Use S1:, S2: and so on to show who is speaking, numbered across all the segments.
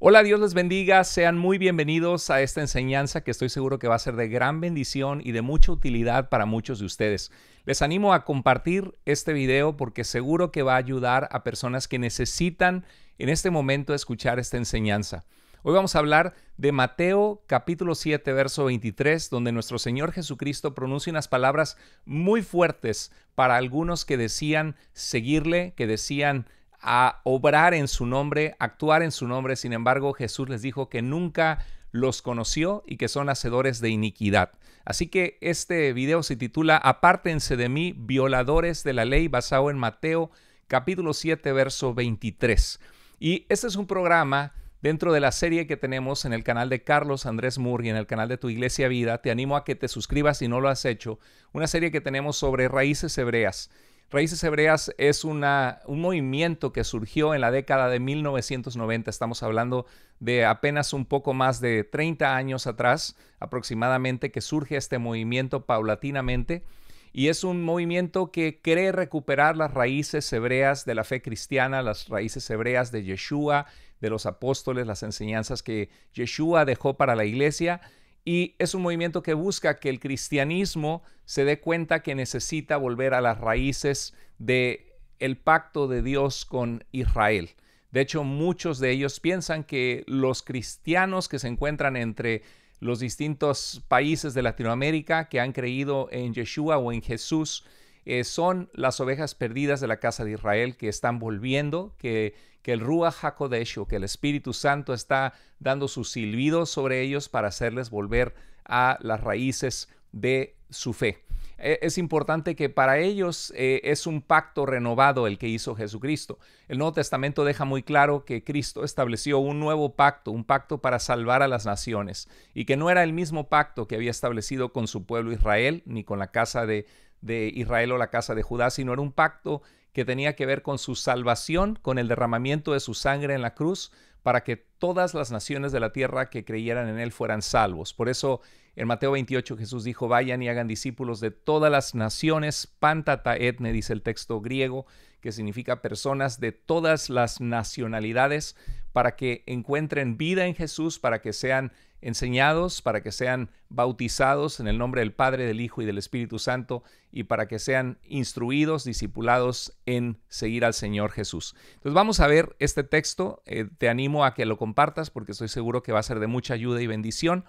S1: Hola, Dios les bendiga, sean muy bienvenidos a esta enseñanza que estoy seguro que va a ser de gran bendición y de mucha utilidad para muchos de ustedes. Les animo a compartir este video porque seguro que va a ayudar a personas que necesitan en este momento escuchar esta enseñanza. Hoy vamos a hablar de Mateo capítulo 7, verso 23, donde nuestro Señor Jesucristo pronuncia unas palabras muy fuertes para algunos que decían seguirle, que decían a obrar en su nombre, actuar en su nombre. Sin embargo, Jesús les dijo que nunca los conoció y que son hacedores de iniquidad. Así que este video se titula Apártense de mí, violadores de la ley, basado en Mateo capítulo 7, verso 23. Y este es un programa dentro de la serie que tenemos en el canal de Carlos Andrés Murri, en el canal de Tu Iglesia Vida. Te animo a que te suscribas si no lo has hecho. Una serie que tenemos sobre raíces hebreas. Raíces Hebreas es una, un movimiento que surgió en la década de 1990, estamos hablando de apenas un poco más de 30 años atrás aproximadamente que surge este movimiento paulatinamente y es un movimiento que cree recuperar las raíces hebreas de la fe cristiana, las raíces hebreas de Yeshua, de los apóstoles, las enseñanzas que Yeshua dejó para la iglesia y es un movimiento que busca que el cristianismo se dé cuenta que necesita volver a las raíces de el pacto de Dios con Israel. De hecho, muchos de ellos piensan que los cristianos que se encuentran entre los distintos países de Latinoamérica que han creído en Yeshua o en Jesús eh, son las ovejas perdidas de la casa de Israel que están volviendo, que que el Ruach HaKodesh, o que el Espíritu Santo está dando su silbidos sobre ellos para hacerles volver a las raíces de su fe. E, es importante que para ellos eh, es un pacto renovado el que hizo Jesucristo. El Nuevo Testamento deja muy claro que Cristo estableció un nuevo pacto, un pacto para salvar a las naciones, y que no era el mismo pacto que había establecido con su pueblo Israel, ni con la casa de, de Israel o la casa de Judá, sino era un pacto que tenía que ver con su salvación, con el derramamiento de su sangre en la cruz, para que todas las naciones de la tierra que creyeran en él fueran salvos. Por eso en Mateo 28 Jesús dijo, vayan y hagan discípulos de todas las naciones, pantata etne, dice el texto griego, que significa personas de todas las nacionalidades, para que encuentren vida en Jesús, para que sean enseñados para que sean bautizados en el nombre del Padre, del Hijo y del Espíritu Santo y para que sean instruidos, discipulados en seguir al Señor Jesús. Entonces vamos a ver este texto, eh, te animo a que lo compartas porque estoy seguro que va a ser de mucha ayuda y bendición.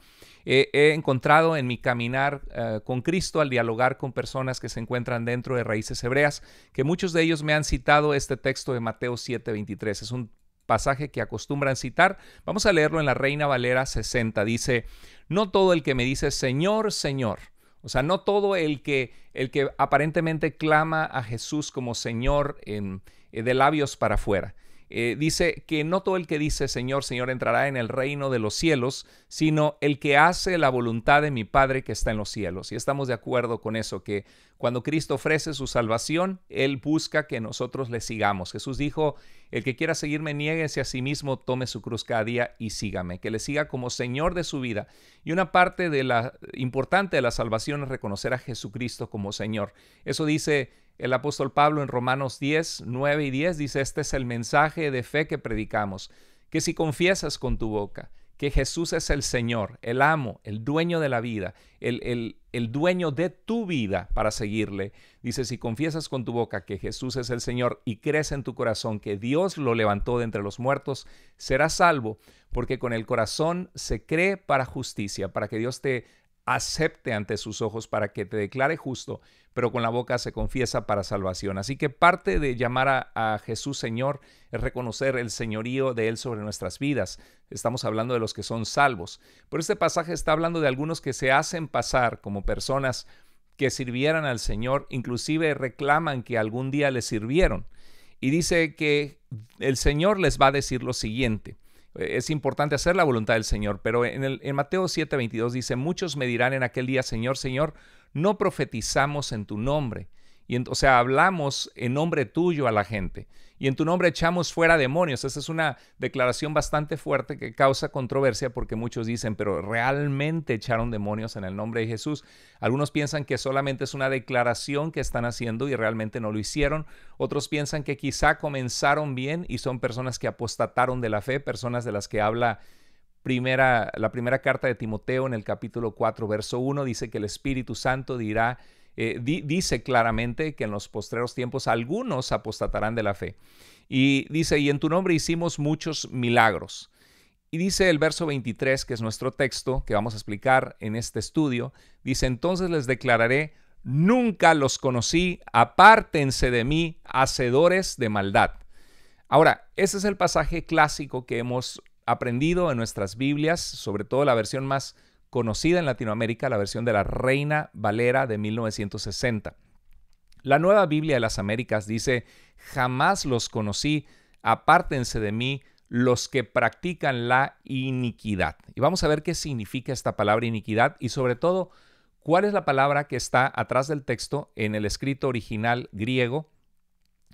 S1: Eh, he encontrado en mi caminar eh, con Cristo al dialogar con personas que se encuentran dentro de raíces hebreas, que muchos de ellos me han citado este texto de Mateo 7:23. Es un pasaje que acostumbran citar. Vamos a leerlo en la Reina Valera 60. Dice, no todo el que me dice Señor, Señor. O sea, no todo el que, el que aparentemente clama a Jesús como Señor en, eh, de labios para afuera eh, dice que no todo el que dice Señor, Señor entrará en el reino de los cielos, sino el que hace la voluntad de mi Padre que está en los cielos. Y estamos de acuerdo con eso, que cuando Cristo ofrece su salvación, Él busca que nosotros le sigamos. Jesús dijo, el que quiera seguirme, nieguese a sí mismo, tome su cruz cada día y sígame, que le siga como Señor de su vida. Y una parte de la importante de la salvación es reconocer a Jesucristo como Señor. Eso dice el apóstol Pablo en Romanos 10, 9 y 10 dice, este es el mensaje de fe que predicamos, que si confiesas con tu boca que Jesús es el Señor, el amo, el dueño de la vida, el, dueño de tu vida para seguirle. Dice, si confiesas con tu boca que Jesús es el Señor y crees en tu corazón que Dios lo levantó de entre los muertos, serás salvo, porque con el corazón se cree para justicia, para que Dios te acepte ante sus ojos para que te declare justo, pero con la boca se confiesa para salvación. Así que parte de llamar a, Jesús Señor es reconocer el señorío de Él sobre nuestras vidas. Estamos hablando de los que son salvos. Pero este pasaje está hablando de algunos que se hacen pasar como personas que sirvieran al Señor, inclusive reclaman que algún día le sirvieron. Y dice que el Señor les va a decir lo siguiente. Eh, es importante hacer la voluntad del Señor, pero en, el, en Mateo 7:22 dice, muchos me dirán en aquel día, Señor, Señor, no profetizamos en tu nombre o sea, hablamos en nombre tuyo a la gente. Y en tu nombre echamos fuera demonios. Esa es una declaración bastante fuerte que causa controversia porque muchos dicen, pero realmente echaron demonios en el nombre de Jesús. Algunos piensan que solamente es una declaración que están haciendo y realmente no lo hicieron. Otros piensan que quizá comenzaron bien y son personas que apostataron de la fe, personas de las que habla primera, la primera carta de Timoteo en el capítulo 4, verso 1, dice que el Espíritu Santo dirá eh, dice claramente que en los postreros tiempos algunos apostatarán de la fe. Y dice, y en tu nombre hicimos muchos milagros. Y dice el verso 23, que es nuestro texto que vamos a explicar en este estudio, dice, entonces les declararé, nunca los conocí, apártense de mí, hacedores de maldad. Ahora, ese es el pasaje clásico que hemos aprendido en nuestras Biblias, sobre todo la versión más conocida en Latinoamérica la versión de la Reina Valera de 1960. La nueva Biblia de las Américas dice, jamás los conocí, apártense de mí los que practican la iniquidad. Y vamos a ver qué significa esta palabra iniquidad y sobre todo cuál es la palabra que está atrás del texto en el escrito original griego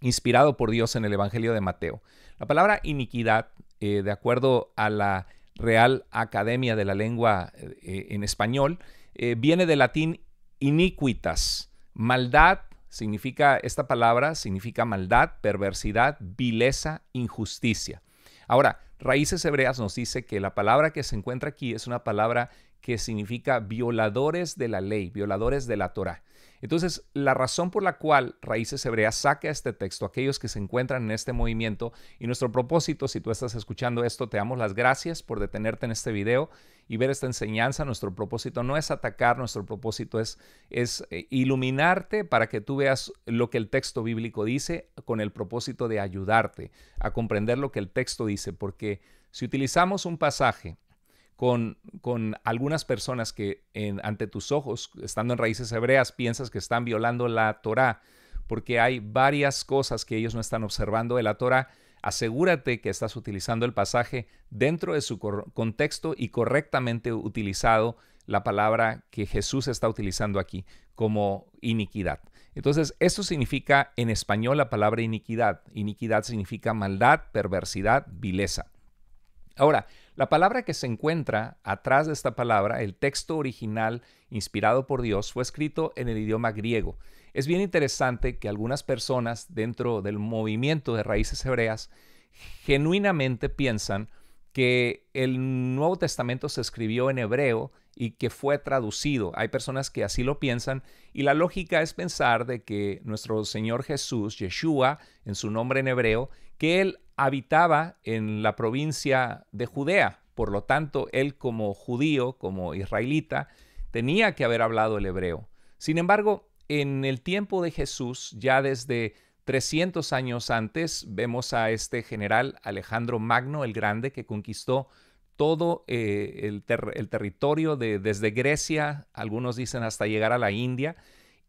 S1: inspirado por Dios en el Evangelio de Mateo. La palabra iniquidad, eh, de acuerdo a la Real Academia de la Lengua eh, eh, en Español, eh, viene del latín iniquitas. Maldad significa, esta palabra significa maldad, perversidad, vileza, injusticia. Ahora, Raíces Hebreas nos dice que la palabra que se encuentra aquí es una palabra que significa violadores de la ley, violadores de la Torah. Entonces, la razón por la cual Raíces Hebreas saca este texto, aquellos que se encuentran en este movimiento, y nuestro propósito, si tú estás escuchando esto, te damos las gracias por detenerte en este video y ver esta enseñanza. Nuestro propósito no es atacar, nuestro propósito es, es eh, iluminarte para que tú veas lo que el texto bíblico dice con el propósito de ayudarte a comprender lo que el texto dice, porque si utilizamos un pasaje, con, con algunas personas que ante tus ojos, estando en raíces hebreas, piensas que están violando la Torah, porque hay varias cosas que ellos no están observando de la Torah. Asegúrate que estás utilizando el pasaje dentro de su contexto y correctamente utilizado la palabra que Jesús está utilizando aquí como iniquidad. Entonces, esto significa en español la palabra iniquidad. Iniquidad significa maldad, perversidad, vileza. Ahora, la palabra que se encuentra atrás de esta palabra, el texto original inspirado por Dios, fue escrito en el idioma griego. Es bien interesante que algunas personas dentro del movimiento de raíces hebreas genuinamente piensan que el Nuevo Testamento se escribió en hebreo y que fue traducido. Hay personas que así lo piensan y la lógica es pensar de que nuestro Señor Jesús, Yeshua, en su nombre en hebreo, que él habitaba en la provincia de Judea. Por lo tanto, él como judío, como israelita, tenía que haber hablado el hebreo. Sin embargo, en el tiempo de Jesús, ya desde 300 años antes, vemos a este general Alejandro Magno el Grande que conquistó todo eh, el, territorio de, desde Grecia, algunos dicen hasta llegar a la India,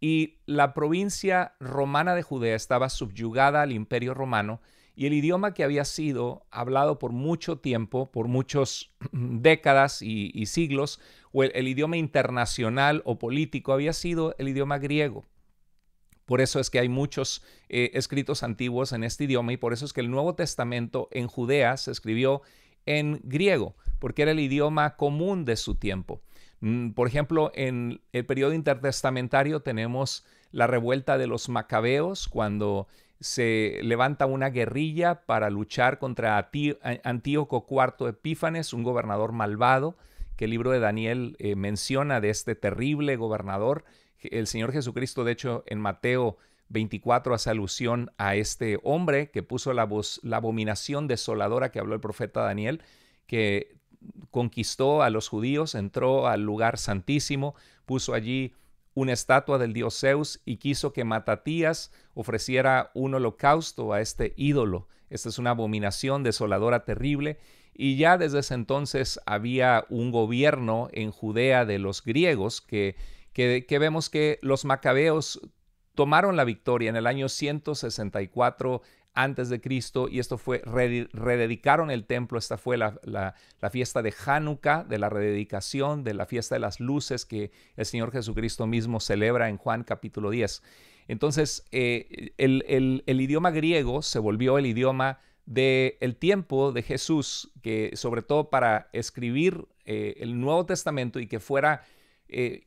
S1: y la provincia romana de Judea estaba subyugada al imperio romano y el idioma que había sido hablado por mucho tiempo, por muchas décadas y, siglos, o el, idioma internacional o político había sido el idioma griego. Por eso es que hay muchos eh, escritos antiguos en este idioma y por eso es que el Nuevo Testamento en Judea se escribió en griego, porque era el idioma común de su tiempo. Mm, por ejemplo, en el periodo intertestamentario tenemos la revuelta de los macabeos, cuando se levanta una guerrilla para luchar contra Antíoco IV Epífanes, un gobernador malvado, que el libro de Daniel eh, menciona de este terrible gobernador. El Señor Jesucristo, de hecho, en Mateo 24 hace alusión a este hombre que puso la, la abominación desoladora que habló el profeta Daniel, que conquistó a los judíos, entró al lugar santísimo, puso allí una estatua del dios Zeus y quiso que Matatías ofreciera un holocausto a este ídolo. Esta es una abominación desoladora terrible y ya desde ese entonces había un gobierno en Judea de los griegos que, que, vemos que los macabeos tomaron la victoria en el año 164 antes de Cristo y esto fue, rededicaron el templo, esta fue la, fiesta de Hanukkah, de la rededicación, de la fiesta de las luces que el Señor Jesucristo mismo celebra en Juan capítulo 10. Entonces, eh, el, idioma griego se volvió el idioma del el tiempo de Jesús, que sobre todo para escribir eh, el Nuevo Testamento y que fuera, eh,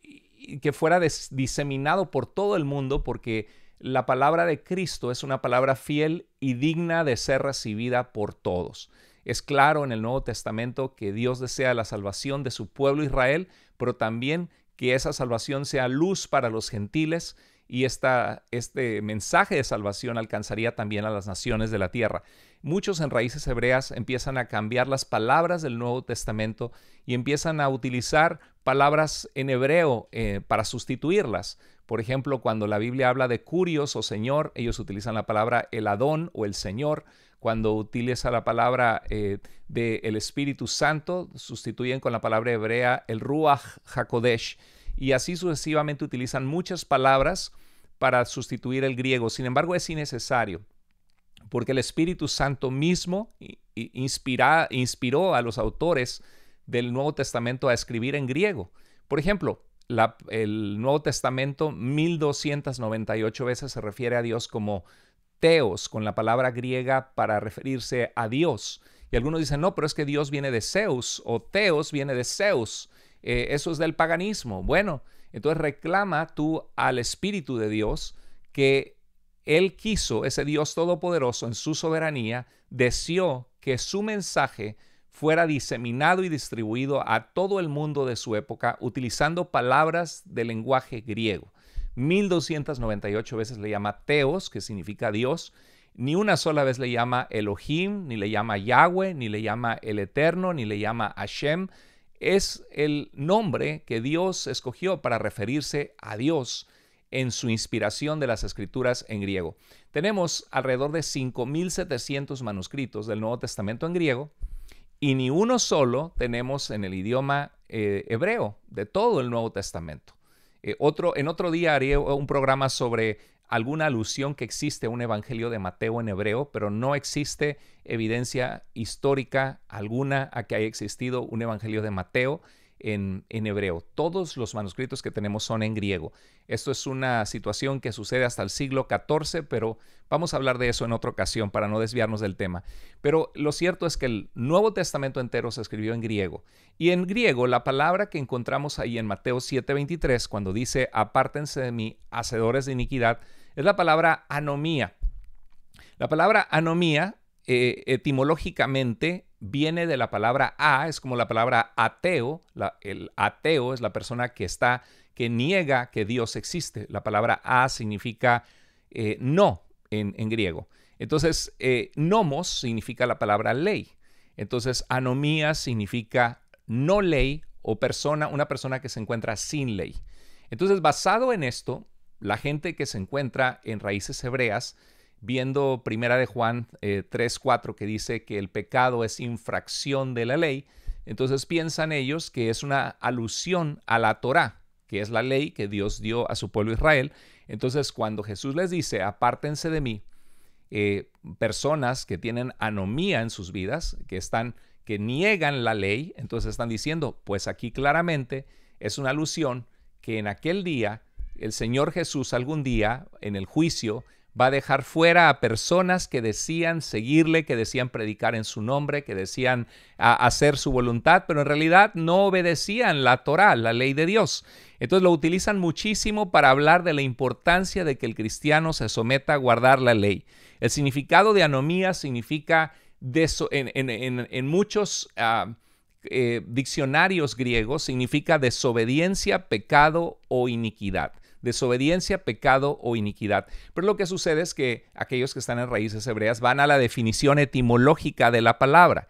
S1: que fuera diseminado por todo el mundo, porque la palabra de Cristo es una palabra fiel y digna de ser recibida por todos. Es claro en el Nuevo Testamento que Dios desea la salvación de su pueblo Israel, pero también que esa salvación sea luz para los gentiles y este mensaje de salvación alcanzaría también a las naciones de la tierra. Muchos en raíces hebreas empiezan a cambiar las palabras del Nuevo Testamento y empiezan a utilizar palabras en hebreo eh, para sustituirlas. Por ejemplo, cuando la Biblia habla de curios o señor, ellos utilizan la palabra el Adón o el Señor. Cuando utiliza la palabra eh, del Espíritu Santo, sustituyen con la palabra hebrea el Ruach Hakodesh y así sucesivamente utilizan muchas palabras para sustituir el griego. Sin embargo, es innecesario, porque el Espíritu Santo mismo inspiró a los autores del Nuevo Testamento a escribir en griego. Por ejemplo, el Nuevo Testamento 1298 veces se refiere a Dios como teos, con la palabra griega para referirse a Dios. Y algunos dicen, no, pero es que Dios viene de Zeus o teos viene de Zeus. Eh, eso es del paganismo. Bueno, entonces reclama tú al Espíritu de Dios que Él quiso, ese Dios todopoderoso en su soberanía, deseó que su mensaje fuera diseminado y distribuido a todo el mundo de su época utilizando palabras de lenguaje griego. 1298 veces le llama Teos, que significa Dios, ni una sola vez le llama Elohim, ni le llama Yahweh, ni le llama el Eterno, ni le llama Hashem, es el nombre que Dios escogió para referirse a Dios en su inspiración de las escrituras en griego. Tenemos alrededor de 5.700 manuscritos del Nuevo Testamento en griego y ni uno solo tenemos en el idioma eh, hebreo de todo el Nuevo Testamento. Eh, otro, en otro día haré un programa sobre alguna alusión que existe un evangelio de Mateo en hebreo, pero no existe evidencia histórica alguna a que haya existido un evangelio de Mateo en, en, hebreo. Todos los manuscritos que tenemos son en griego. Esto es una situación que sucede hasta el siglo XIV, pero vamos a hablar de eso en otra ocasión para no desviarnos del tema. Pero lo cierto es que el Nuevo Testamento entero se escribió en griego. Y en griego, la palabra que encontramos ahí en Mateo 7:23, cuando dice, apártense de mí, hacedores de iniquidad, es la palabra anomía. La palabra anomía eh, etimológicamente viene de la palabra a, es como la palabra ateo. el ateo es la persona que está, que niega que Dios existe. La palabra a significa eh, no en, griego. Entonces, eh, nomos significa la palabra ley. Entonces, anomía significa no ley o persona, una persona que se encuentra sin ley. Entonces, basado en esto, la gente que se encuentra en raíces hebreas, viendo Primera de Juan eh, 3.4 que dice que el pecado es infracción de la ley, entonces piensan ellos que es una alusión a la Torá, que es la ley que Dios dio a su pueblo Israel. Entonces cuando Jesús les dice, apártense de mí, eh, personas que tienen anomía en sus vidas, que están que niegan la ley, entonces están diciendo, pues aquí claramente es una alusión que en aquel día el Señor Jesús algún día, en el juicio, va a dejar fuera a personas que decían seguirle, que decían predicar en su nombre, que decían hacer su voluntad, pero en realidad no obedecían la Torah, la ley de Dios. Entonces lo utilizan muchísimo para hablar de la importancia de que el cristiano se someta a guardar la ley. El significado de anomía significa en, muchos ah, eh, diccionarios griegos significa desobediencia, pecado o iniquidad desobediencia, pecado o iniquidad. Pero lo que sucede es que aquellos que están en raíces hebreas van a la definición etimológica de la palabra.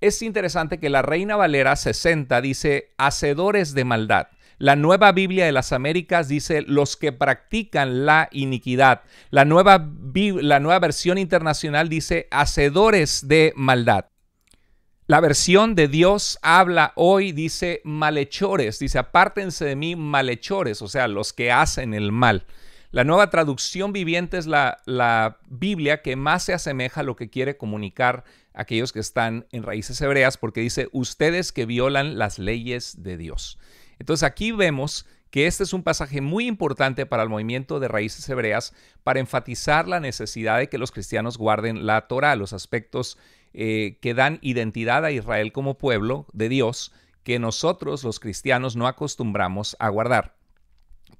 S1: Es interesante que la Reina Valera 60 dice hacedores de maldad. La nueva Biblia de las Américas dice los que practican la iniquidad. La nueva, la nueva versión internacional dice hacedores de maldad. La versión de Dios habla hoy, dice malhechores, dice apártense de mí malhechores, o sea, los que hacen el mal. La nueva traducción viviente es la, la, Biblia que más se asemeja a lo que quiere comunicar aquellos que están en raíces hebreas, porque dice, ustedes que violan las leyes de Dios. Entonces aquí vemos que este es un pasaje muy importante para el movimiento de raíces hebreas, para enfatizar la necesidad de que los cristianos guarden la Torah, los aspectos eh, que dan identidad a Israel como pueblo de Dios que nosotros los cristianos no acostumbramos a guardar.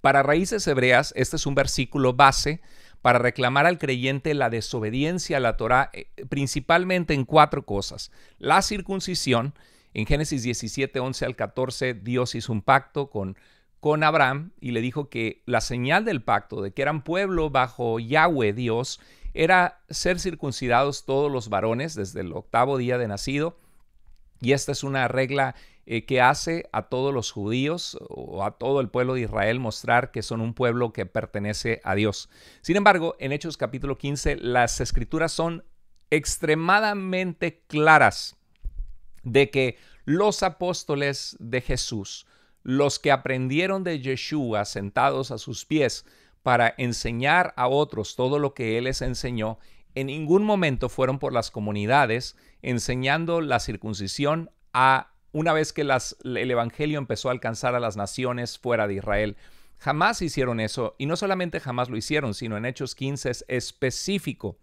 S1: Para raíces hebreas, este es un versículo base para reclamar al creyente la desobediencia a la Torá, eh, principalmente en cuatro cosas. La circuncisión, en Génesis 17, 11 al 14, Dios hizo un pacto con, con Abraham y le dijo que la señal del pacto, de que eran pueblo bajo Yahweh Dios, era ser circuncidados todos los varones desde el octavo día de nacido. Y esta es una regla eh, que hace a todos los judíos o a todo el pueblo de Israel mostrar que son un pueblo que pertenece a Dios. Sin embargo, en Hechos capítulo 15, las escrituras son extremadamente claras de que los apóstoles de Jesús, los que aprendieron de Yeshua sentados a sus pies, para enseñar a otros todo lo que Él les enseñó, en ningún momento fueron por las comunidades enseñando la circuncisión a una vez que el Evangelio empezó a alcanzar a las naciones fuera de Israel. Jamás hicieron eso, y no solamente jamás lo hicieron, sino en Hechos 15 es específico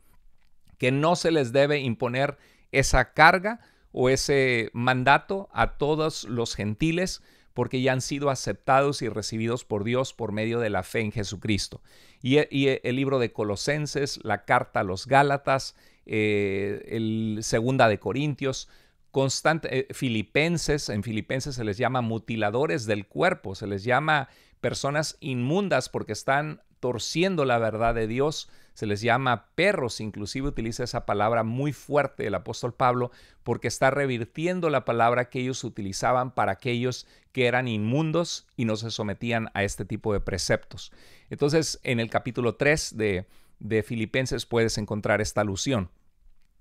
S1: que no se les debe imponer esa carga o ese mandato a todos los gentiles, porque ya han sido aceptados y recibidos por Dios por medio de la fe en Jesucristo. Y, e, e, el libro de Colosenses, la carta a los Gálatas, eh, el segunda de Corintios, constante, eh, Filipenses, en Filipenses se les llama mutiladores del cuerpo, se les llama personas inmundas porque están torciendo la verdad de Dios, se les llama perros, inclusive utiliza esa palabra muy fuerte el apóstol Pablo, porque está revirtiendo la palabra que ellos utilizaban para aquellos que eran inmundos y no se sometían a este tipo de preceptos. Entonces, en el capítulo 3 de, de Filipenses puedes encontrar esta alusión.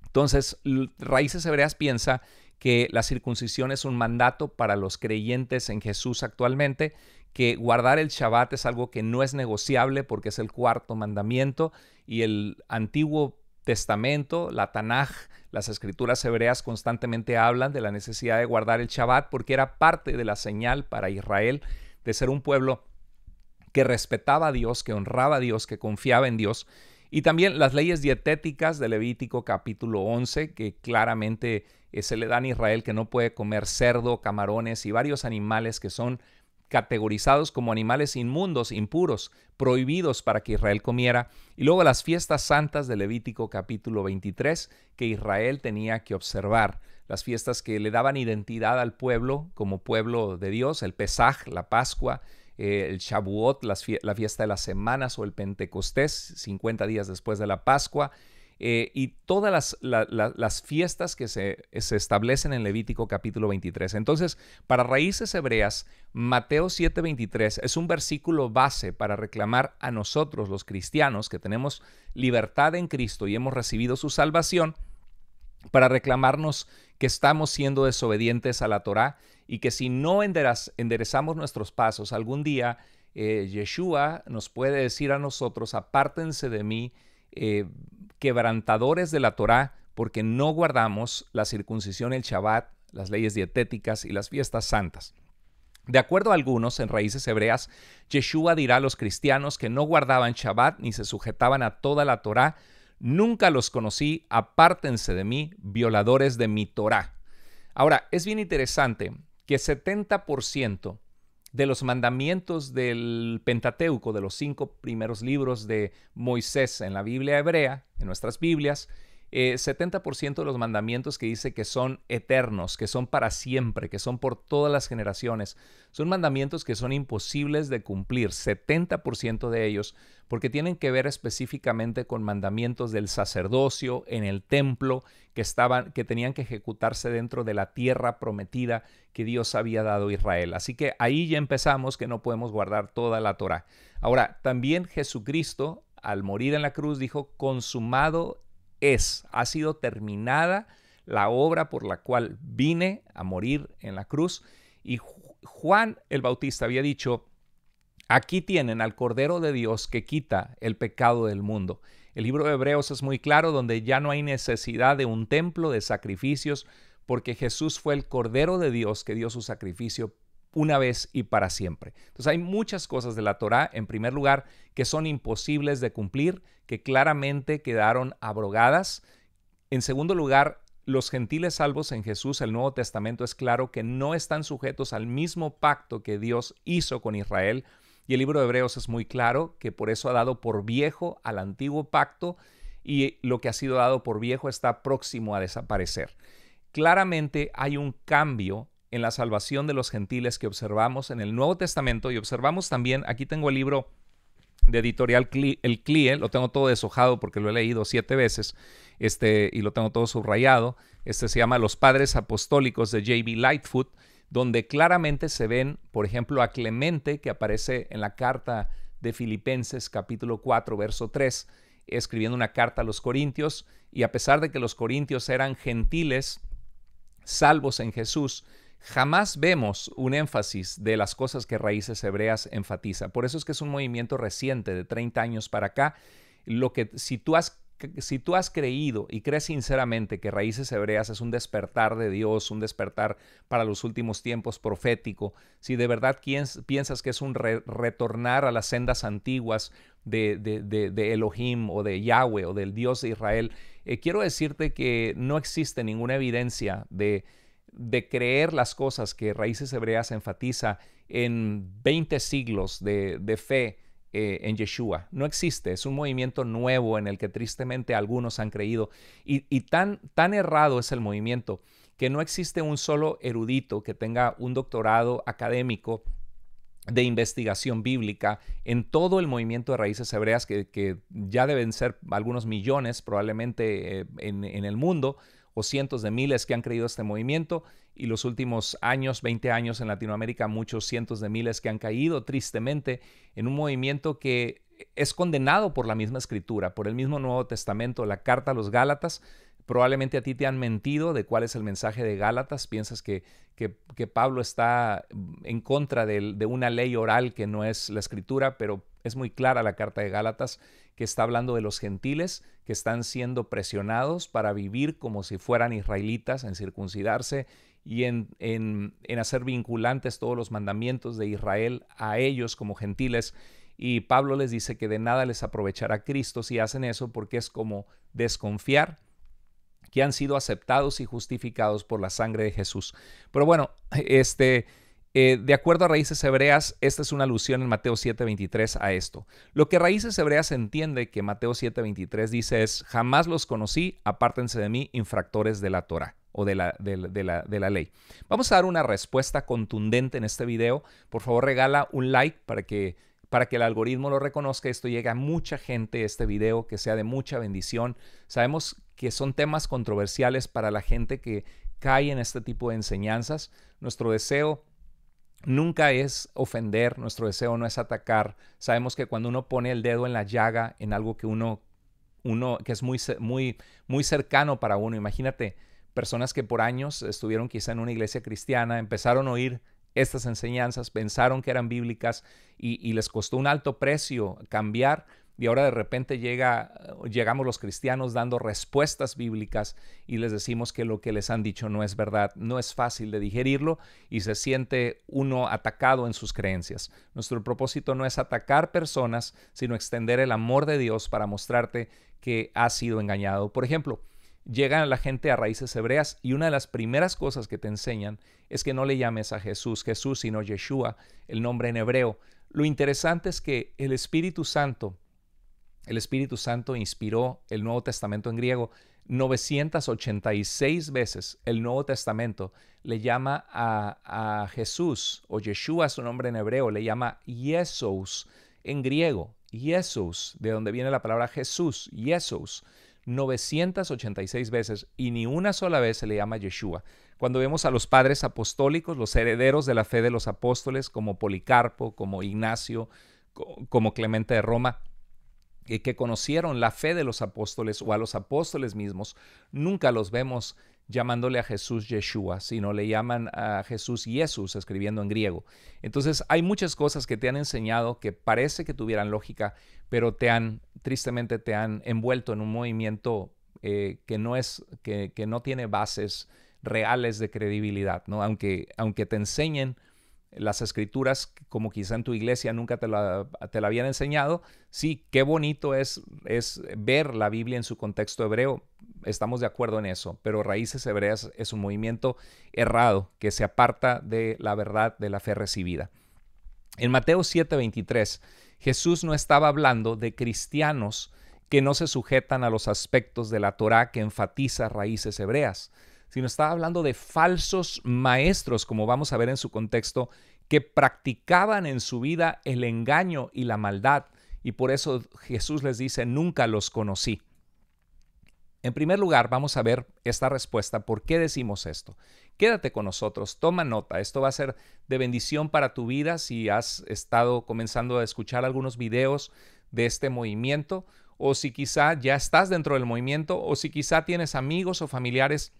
S1: Entonces, Raíces Hebreas piensa que la circuncisión es un mandato para los creyentes en Jesús actualmente, que guardar el Shabbat es algo que no es negociable porque es el cuarto mandamiento y el Antiguo Testamento, la Tanaj, las escrituras hebreas constantemente hablan de la necesidad de guardar el Shabbat porque era parte de la señal para Israel de ser un pueblo que respetaba a Dios, que honraba a Dios, que confiaba en Dios. Y también las leyes dietéticas de Levítico capítulo 11, que claramente eh, se le dan a Israel que no puede comer cerdo, camarones y varios animales que son categorizados como animales inmundos, impuros, prohibidos para que Israel comiera, y luego las fiestas santas de Levítico capítulo 23 que Israel tenía que observar, las fiestas que le daban identidad al pueblo como pueblo de Dios, el Pesaj, la Pascua, eh, el Shavuot, la fiesta de las semanas o el Pentecostés, 50 días después de la Pascua, eh, y todas las, fiestas que se, establecen en Levítico capítulo 23. Entonces, para raíces hebreas, Mateo 7:23 es un versículo base para reclamar a nosotros los cristianos que tenemos libertad en Cristo y hemos recibido su salvación, para reclamarnos que estamos siendo desobedientes a la Torá y que si no enderezamos nuestros pasos algún día, eh, Yeshua nos puede decir a nosotros, apártense de mí. Eh, quebrantadores de la Torá porque no guardamos la circuncisión, el Shabbat, las leyes dietéticas y las fiestas santas. De acuerdo a algunos, en raíces hebreas, Yeshua dirá a los cristianos que no guardaban Shabbat ni se sujetaban a toda la Torá, nunca los conocí, apártense de mí, violadores de mi Torá. Ahora, es bien interesante que 70% de los mandamientos del Pentateuco, de los cinco primeros libros de Moisés en la Biblia hebrea, en nuestras Biblias, 70% eh, de los mandamientos que dice que son eternos, que son para siempre, que son por todas las generaciones, son mandamientos que son imposibles de cumplir, 70% de ellos, porque tienen que ver específicamente con mandamientos del sacerdocio en el templo que estaban que tenían que ejecutarse dentro de la tierra prometida que Dios había dado a Israel. Así que ahí ya empezamos que no podemos guardar toda la Torá. Ahora, también Jesucristo al morir en la cruz dijo consumado es, ha sido terminada la obra por la cual vine a morir en la cruz. Y Juan el Bautista había dicho, aquí tienen al Cordero de Dios que quita el pecado del mundo. El libro de Hebreos es muy claro, donde ya no hay necesidad de un templo de sacrificios, porque Jesús fue el Cordero de Dios que dio su sacrificio una vez y para siempre. Entonces hay muchas cosas de la Torá, en primer lugar, que son imposibles de cumplir, que claramente quedaron abrogadas. En segundo lugar, los gentiles salvos en Jesús, el Nuevo Testamento es claro que no están sujetos al mismo pacto que Dios hizo con Israel. Y el libro de Hebreos es muy claro que por eso ha dado por viejo al antiguo pacto y lo que ha sido dado por viejo está próximo a desaparecer. Claramente hay un cambio en la salvación de los gentiles que observamos en el Nuevo Testamento y observamos también, aquí tengo el libro de editorial El CLIE, lo tengo todo deshojado porque lo he leído siete veces este, y lo tengo todo subrayado. Este se llama Los Padres Apostólicos de J.B. Lightfoot, donde claramente se ven, por ejemplo, a Clemente, que aparece en la carta de Filipenses capítulo 4, verso 3, escribiendo una carta a los Corintios, y a pesar de que los Corintios eran gentiles, salvos en Jesús, Jamás vemos un énfasis de las cosas que Raíces Hebreas enfatiza. Por eso es que es un movimiento reciente de 30 años para acá. Lo que si tú has si tú has creído y crees sinceramente que Raíces Hebreas es un despertar de Dios, un despertar para los últimos tiempos profético, si de verdad piensas que es un retornar a las sendas antiguas de, de, de, Elohim o de Yahweh o del Dios de Israel, eh, quiero decirte que no existe ninguna evidencia de de creer las cosas que Raíces Hebreas enfatiza en 20 siglos de, fe eh, en Yeshua. No existe, es un movimiento nuevo en el que tristemente algunos han creído. Y, tan, tan errado es el movimiento que no existe un solo erudito que tenga un doctorado académico de investigación bíblica en todo el movimiento de raíces hebreas, que, ya deben ser algunos millones probablemente eh, en, en, el mundo, o cientos de miles que han creído este movimiento y los últimos años, 20 años en Latinoamérica, muchos cientos de miles que han caído tristemente en un movimiento que es condenado por la misma escritura, por el mismo Nuevo Testamento, la carta a los Gálatas. Probablemente a ti te han mentido de cuál es el mensaje de Gálatas. Piensas que, que, Pablo está en contra de una ley oral que no es la escritura, pero es muy clara la carta de Gálatas que está hablando de los gentiles que están siendo presionados para vivir como si fueran israelitas, en circuncidarse y en, en hacer vinculantes todos los mandamientos de Israel a ellos como gentiles. Y Pablo les dice que de nada les aprovechará Cristo si hacen eso porque es como desconfiar que han sido aceptados y justificados por la sangre de Jesús. Pero bueno, este eh, de acuerdo a Raíces Hebreas, esta es una alusión en Mateo 7:23 a esto. Lo que Raíces Hebreas entiende que Mateo 7:23 dice es, jamás los conocí, apártense de mí, infractores de la Torah o de la, la, ley. Vamos a dar una respuesta contundente en este video. Por favor, regala un like para que, para que el algoritmo lo reconozca. Esto llega a mucha gente, este video, que sea de mucha bendición. Sabemos que son temas controversiales para la gente que cae en este tipo de enseñanzas. Nuestro deseo Nunca es ofender, nuestro deseo no es atacar. Sabemos que cuando uno pone el dedo en la llaga, en algo que uno, uno que es muy, muy, muy cercano para uno, imagínate personas que por años estuvieron quizá en una iglesia cristiana, empezaron a oír estas enseñanzas, pensaron que eran bíblicas y, y les costó un alto precio cambiar, y ahora de repente llega, llegamos los cristianos dando respuestas bíblicas y les decimos que lo que les han dicho no es verdad, no es fácil de digerirlo y se siente uno atacado en sus creencias. Nuestro propósito no es atacar personas, sino extender el amor de Dios para mostrarte que has sido engañado. Por ejemplo, llegan la gente a raíces hebreas y una de las primeras cosas que te enseñan es que no le llames a Jesús Jesús, sino Yeshua, el nombre en hebreo. Lo interesante es que el Espíritu Santo, el Espíritu Santo inspiró el Nuevo Testamento en griego. 986 veces el Nuevo Testamento le llama a, Jesús, o Yeshua su nombre en hebreo, le llama Yesus en griego. Jesús, de donde viene la palabra Jesús, Jesús. 986 veces y ni una sola vez se le llama Yeshua. Cuando vemos a los padres apostólicos, los herederos de la fe de los apóstoles, como Policarpo, como Ignacio, como Clemente de Roma, eh, que, conocieron la fe de los apóstoles o a los apóstoles mismos, nunca los vemos llamándole a Jesús Yeshua, sino le llaman a Jesús Jesús, escribiendo en griego. Entonces hay muchas cosas que te han enseñado que parece que tuvieran lógica, pero te han, tristemente, te han envuelto en un movimiento eh, que, no es, que, no tiene bases reales de credibilidad, ¿no? Aunque, aunque te enseñen las escrituras, como quizá en tu iglesia nunca te la, te la habían enseñado. Sí, qué bonito es, es ver la Biblia en su contexto hebreo, estamos de acuerdo en eso, pero Raíces Hebreas es un movimiento errado que se aparta de la verdad de la fe recibida. En Mateo 7:23, Jesús no estaba hablando de cristianos que no se sujetan a los aspectos de la Torá que enfatiza raíces hebreas, sino estaba hablando de falsos maestros, como vamos a ver en su contexto, que practicaban en su vida el engaño y la maldad. Y por eso Jesús les dice, nunca los conocí. En primer lugar, vamos a ver esta respuesta. ¿Por qué decimos esto? Quédate con nosotros, toma nota. Esto va a ser de bendición para tu vida si has estado comenzando a escuchar algunos videos de este movimiento o si quizá ya estás dentro del movimiento o si quizá tienes amigos o familiares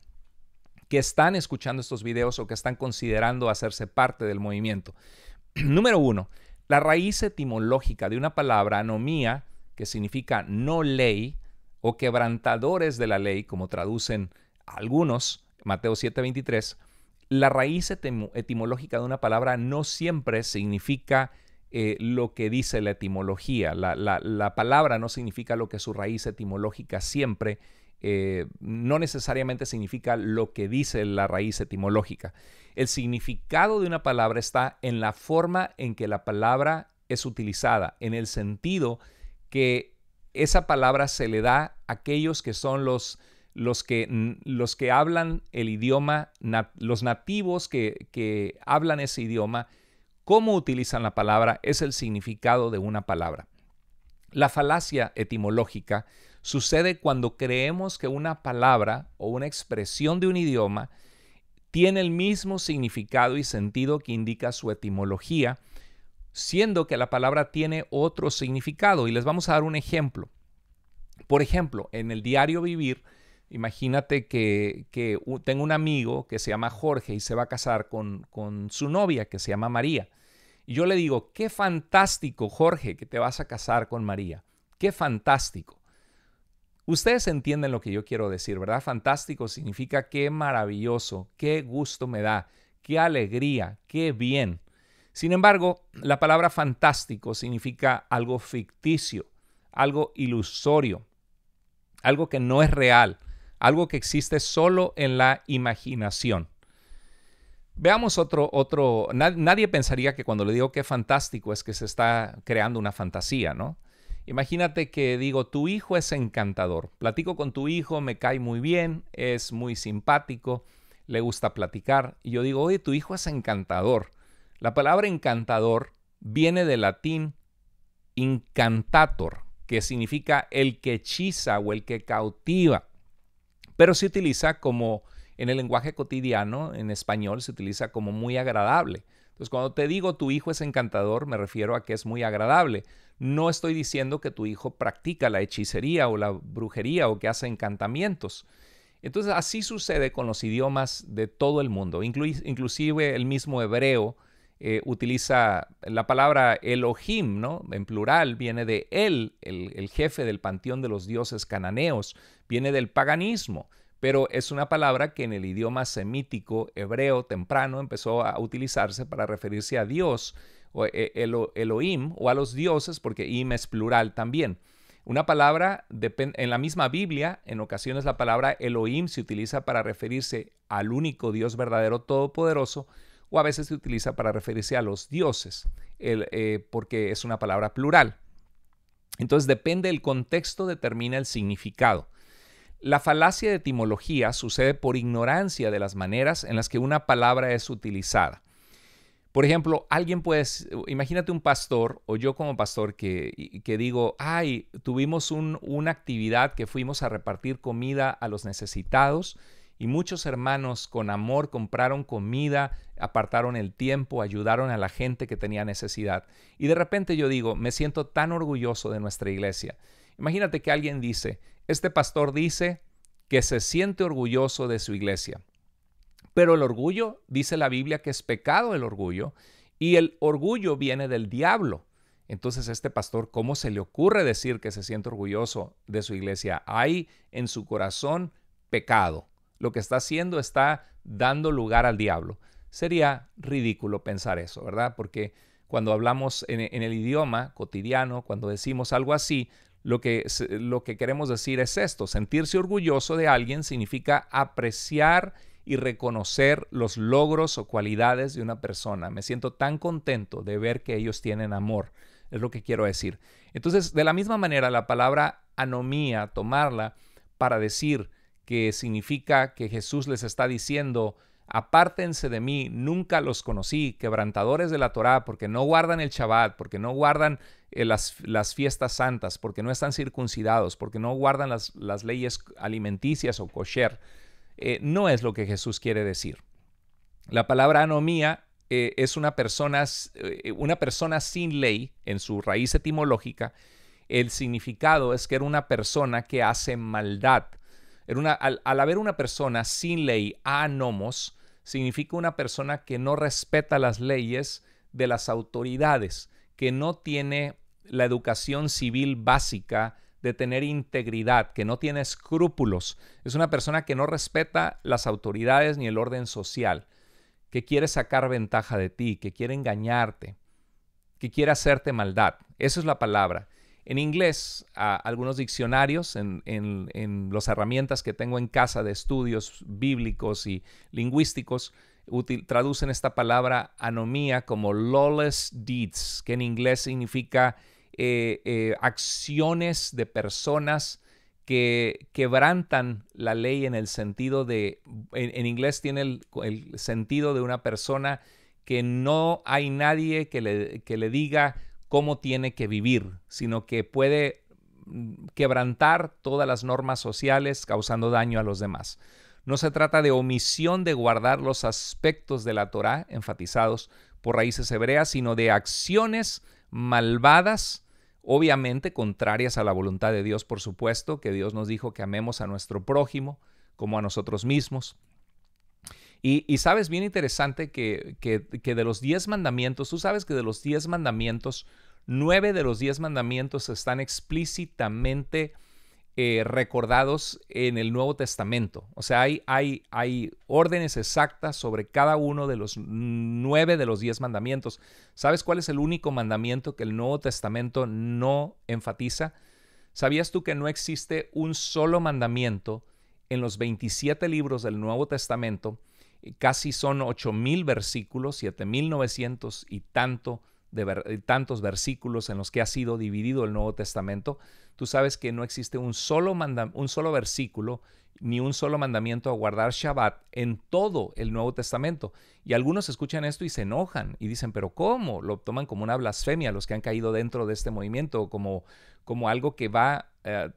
S1: que están escuchando estos videos o que están considerando hacerse parte del movimiento. Número uno, la raíz etimológica de una palabra, anomía, que significa no ley, o quebrantadores de la ley, como traducen algunos, Mateo 7:23, la raíz etimológica de una palabra no siempre significa eh, lo que dice la etimología. La, la palabra no significa lo que su raíz etimológica siempre eh, no necesariamente significa lo que dice la raíz etimológica. El significado de una palabra está en la forma en que la palabra es utilizada, en el sentido que esa palabra se le da a aquellos que son los, los, que, los que hablan el idioma, los nativos que, que hablan ese idioma, cómo utilizan la palabra es el significado de una palabra. La falacia etimológica sucede cuando creemos que una palabra o una expresión de un idioma tiene el mismo significado y sentido que indica su etimología, siendo que la palabra tiene otro significado. Y les vamos a dar un ejemplo. Por ejemplo, en el diario vivir, imagínate que, tengo un amigo que se llama Jorge y se va a casar con, con su novia que se llama María. Y yo le digo, qué fantástico, Jorge, que te vas a casar con María. Qué fantástico. Ustedes entienden lo que yo quiero decir, ¿verdad? Fantástico significa qué maravilloso, qué gusto me da, qué alegría, qué bien. Sin embargo, la palabra fantástico significa algo ficticio, algo ilusorio, algo que no es real, algo que existe solo en la imaginación. Veamos otro, otro, nadie pensaría que cuando le digo que fantástico es que se está creando una fantasía, ¿no? Imagínate que digo, tu hijo es encantador. Platico con tu hijo, me cae muy bien, es muy simpático, le gusta platicar. Y yo digo, oye, tu hijo es encantador. La palabra encantador viene del latín incantator, que significa el que hechiza o el que cautiva, pero se utiliza como en el lenguaje cotidiano, en español, se utiliza como muy agradable. Entonces, cuando te digo tu hijo es encantador, me refiero a que es muy agradable. No estoy diciendo que tu hijo practica la hechicería o la brujería o que hace encantamientos. Entonces, así sucede con los idiomas de todo el mundo. inclusive el mismo hebreo eh, utiliza la palabra Elohim, ¿no? En plural, viene de él, el, el jefe del panteón de los dioses cananeos, viene del paganismo pero es una palabra que en el idioma semítico hebreo temprano empezó a utilizarse para referirse a Dios, o e, Elohim, o a los dioses, porque Im es plural también. Una palabra, en la misma Biblia, en ocasiones la palabra Elohim se utiliza para referirse al único Dios verdadero todopoderoso, o a veces se utiliza para referirse a los dioses, eh, porque es una palabra plural. Entonces, depende del contexto, determina el significado. La falacia de etimología sucede por ignorancia de las maneras en las que una palabra es utilizada. Por ejemplo, alguien puede, imagínate un pastor o yo como pastor que, digo, ay, tuvimos una actividad que fuimos a repartir comida a los necesitados y muchos hermanos con amor compraron comida, apartaron el tiempo, ayudaron a la gente que tenía necesidad. Y de repente yo digo, me siento tan orgulloso de nuestra iglesia. Imagínate que alguien dice, este pastor dice que se siente orgulloso de su iglesia. Pero el orgullo, dice la Biblia, que es pecado el orgullo, y el orgullo viene del diablo. Entonces, este pastor, ¿cómo se le ocurre decir que se siente orgulloso de su iglesia? Hay en su corazón pecado. Lo que está haciendo está dando lugar al diablo. Sería ridículo pensar eso, ¿verdad? Porque cuando hablamos en, en el idioma cotidiano, cuando decimos algo así, lo que, lo que queremos decir es esto, sentirse orgulloso de alguien significa apreciar y reconocer los logros o cualidades de una persona. Me siento tan contento de ver que ellos tienen amor, es lo que quiero decir. Entonces, de la misma manera, la palabra anomía, tomarla para decir que significa que Jesús les está diciendo, apártense de mí, nunca los conocí, quebrantadores de la Torá, porque no guardan el Shabbat, porque no guardan eh, las, fiestas santas, porque no están circuncidados, porque no guardan las, leyes alimenticias o kosher. Eh, no es lo que Jesús quiere decir. La palabra anomía eh, es una persona, una persona sin ley en su raíz etimológica. El significado es que era una persona que hace maldad. al, al, haber una persona sin ley, anomos, significa una persona que no respeta las leyes de las autoridades, que no tiene la educación civil básica de tener integridad, que no tiene escrúpulos. Es una persona que no respeta las autoridades ni el orden social, que quiere sacar ventaja de ti, que quiere engañarte, que quiere hacerte maldad. Esa es la palabra en inglés algunos diccionarios en, las herramientas que tengo en casa de estudios bíblicos y lingüísticos. traducen esta palabra anomía como lawless deeds, que en inglés significa eh, eh, acciones de personas que quebrantan la ley en el sentido de, en, inglés tiene el, sentido de una persona que no hay nadie que le, que le diga cómo tiene que vivir, sino que puede mm, quebrantar todas las normas sociales causando daño a los demás. No se trata de omisión de guardar los aspectos de la Torá enfatizados por raíces hebreas, sino de acciones malvadas, obviamente contrarias a la voluntad de Dios, por supuesto, que Dios nos dijo que amemos a nuestro prójimo como a nosotros mismos. Y, sabes, bien interesante que, de los diez mandamientos, tú sabes que de los diez mandamientos, nueve de los diez mandamientos están explícitamente eh, recordados en el Nuevo Testamento. O sea, hay, hay, hay órdenes exactas sobre cada uno de los nueve de los diez mandamientos. ¿Sabes cuál es el único mandamiento que el Nuevo Testamento no enfatiza? ¿Sabías tú que no existe un solo mandamiento en los 27 libros del Nuevo Testamento casi son mil versículos, 7.900 y tanto de tantos versículos en los que ha sido dividido el Nuevo Testamento, tú sabes que no existe un solo, un solo versículo ni un solo mandamiento a guardar Shabbat en todo el Nuevo Testamento. Y algunos escuchan esto y se enojan y dicen, pero ¿cómo? Lo toman como una blasfemia los que han caído dentro de este movimiento, como, como algo que va eh,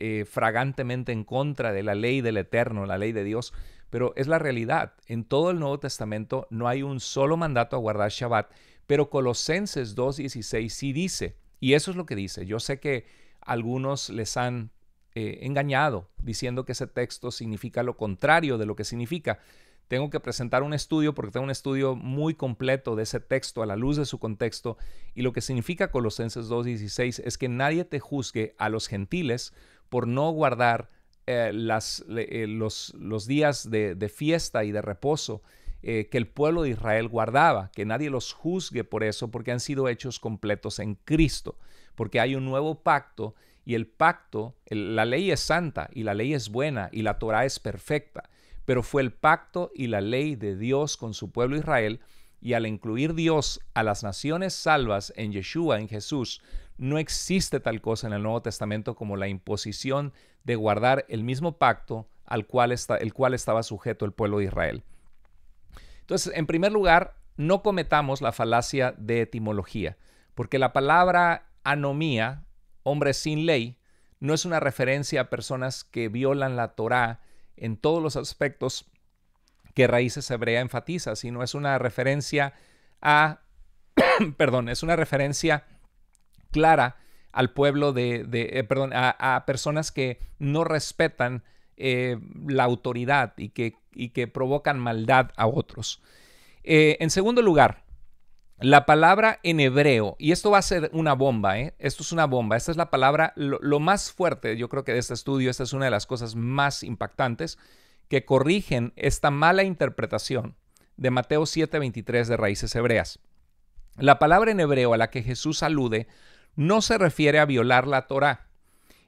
S1: eh, fragantemente en contra de la ley del Eterno, la ley de Dios pero es la realidad. En todo el Nuevo Testamento no hay un solo mandato a guardar Shabbat, pero Colosenses 2.16 sí dice, y eso es lo que dice. Yo sé que algunos les han eh, engañado diciendo que ese texto significa lo contrario de lo que significa. Tengo que presentar un estudio porque tengo un estudio muy completo de ese texto a la luz de su contexto y lo que significa Colosenses 2.16 es que nadie te juzgue a los gentiles por no guardar eh, las, eh, los, días de, fiesta y de reposo eh, que el pueblo de Israel guardaba, que nadie los juzgue por eso, porque han sido hechos completos en Cristo, porque hay un nuevo pacto y el pacto, la ley es santa y la ley es buena y la Torah es perfecta, pero fue el pacto y la ley de Dios con su pueblo Israel y al incluir Dios a las naciones salvas en Yeshua, en Jesús, no existe tal cosa en el Nuevo Testamento como la imposición de guardar el mismo pacto al cual, está, el cual estaba sujeto el pueblo de Israel. Entonces, en primer lugar, no cometamos la falacia de etimología, porque la palabra anomía, hombre sin ley, no es una referencia a personas que violan la Torá en todos los aspectos que Raíces Hebrea enfatiza, sino es una referencia a, perdón, es una referencia clara al pueblo de, eh, perdón, a, personas que no respetan eh, la autoridad y que, que, provocan maldad a otros. Eh, en segundo lugar, la palabra en hebreo, y esto va a ser una bomba, esto es una bomba, esta es la palabra, lo, más fuerte yo creo que de este estudio, esta es una de las cosas más impactantes que corrigen esta mala interpretación de Mateo 7:23 de raíces hebreas. La palabra en hebreo a la que Jesús alude no se refiere a violar la Torá.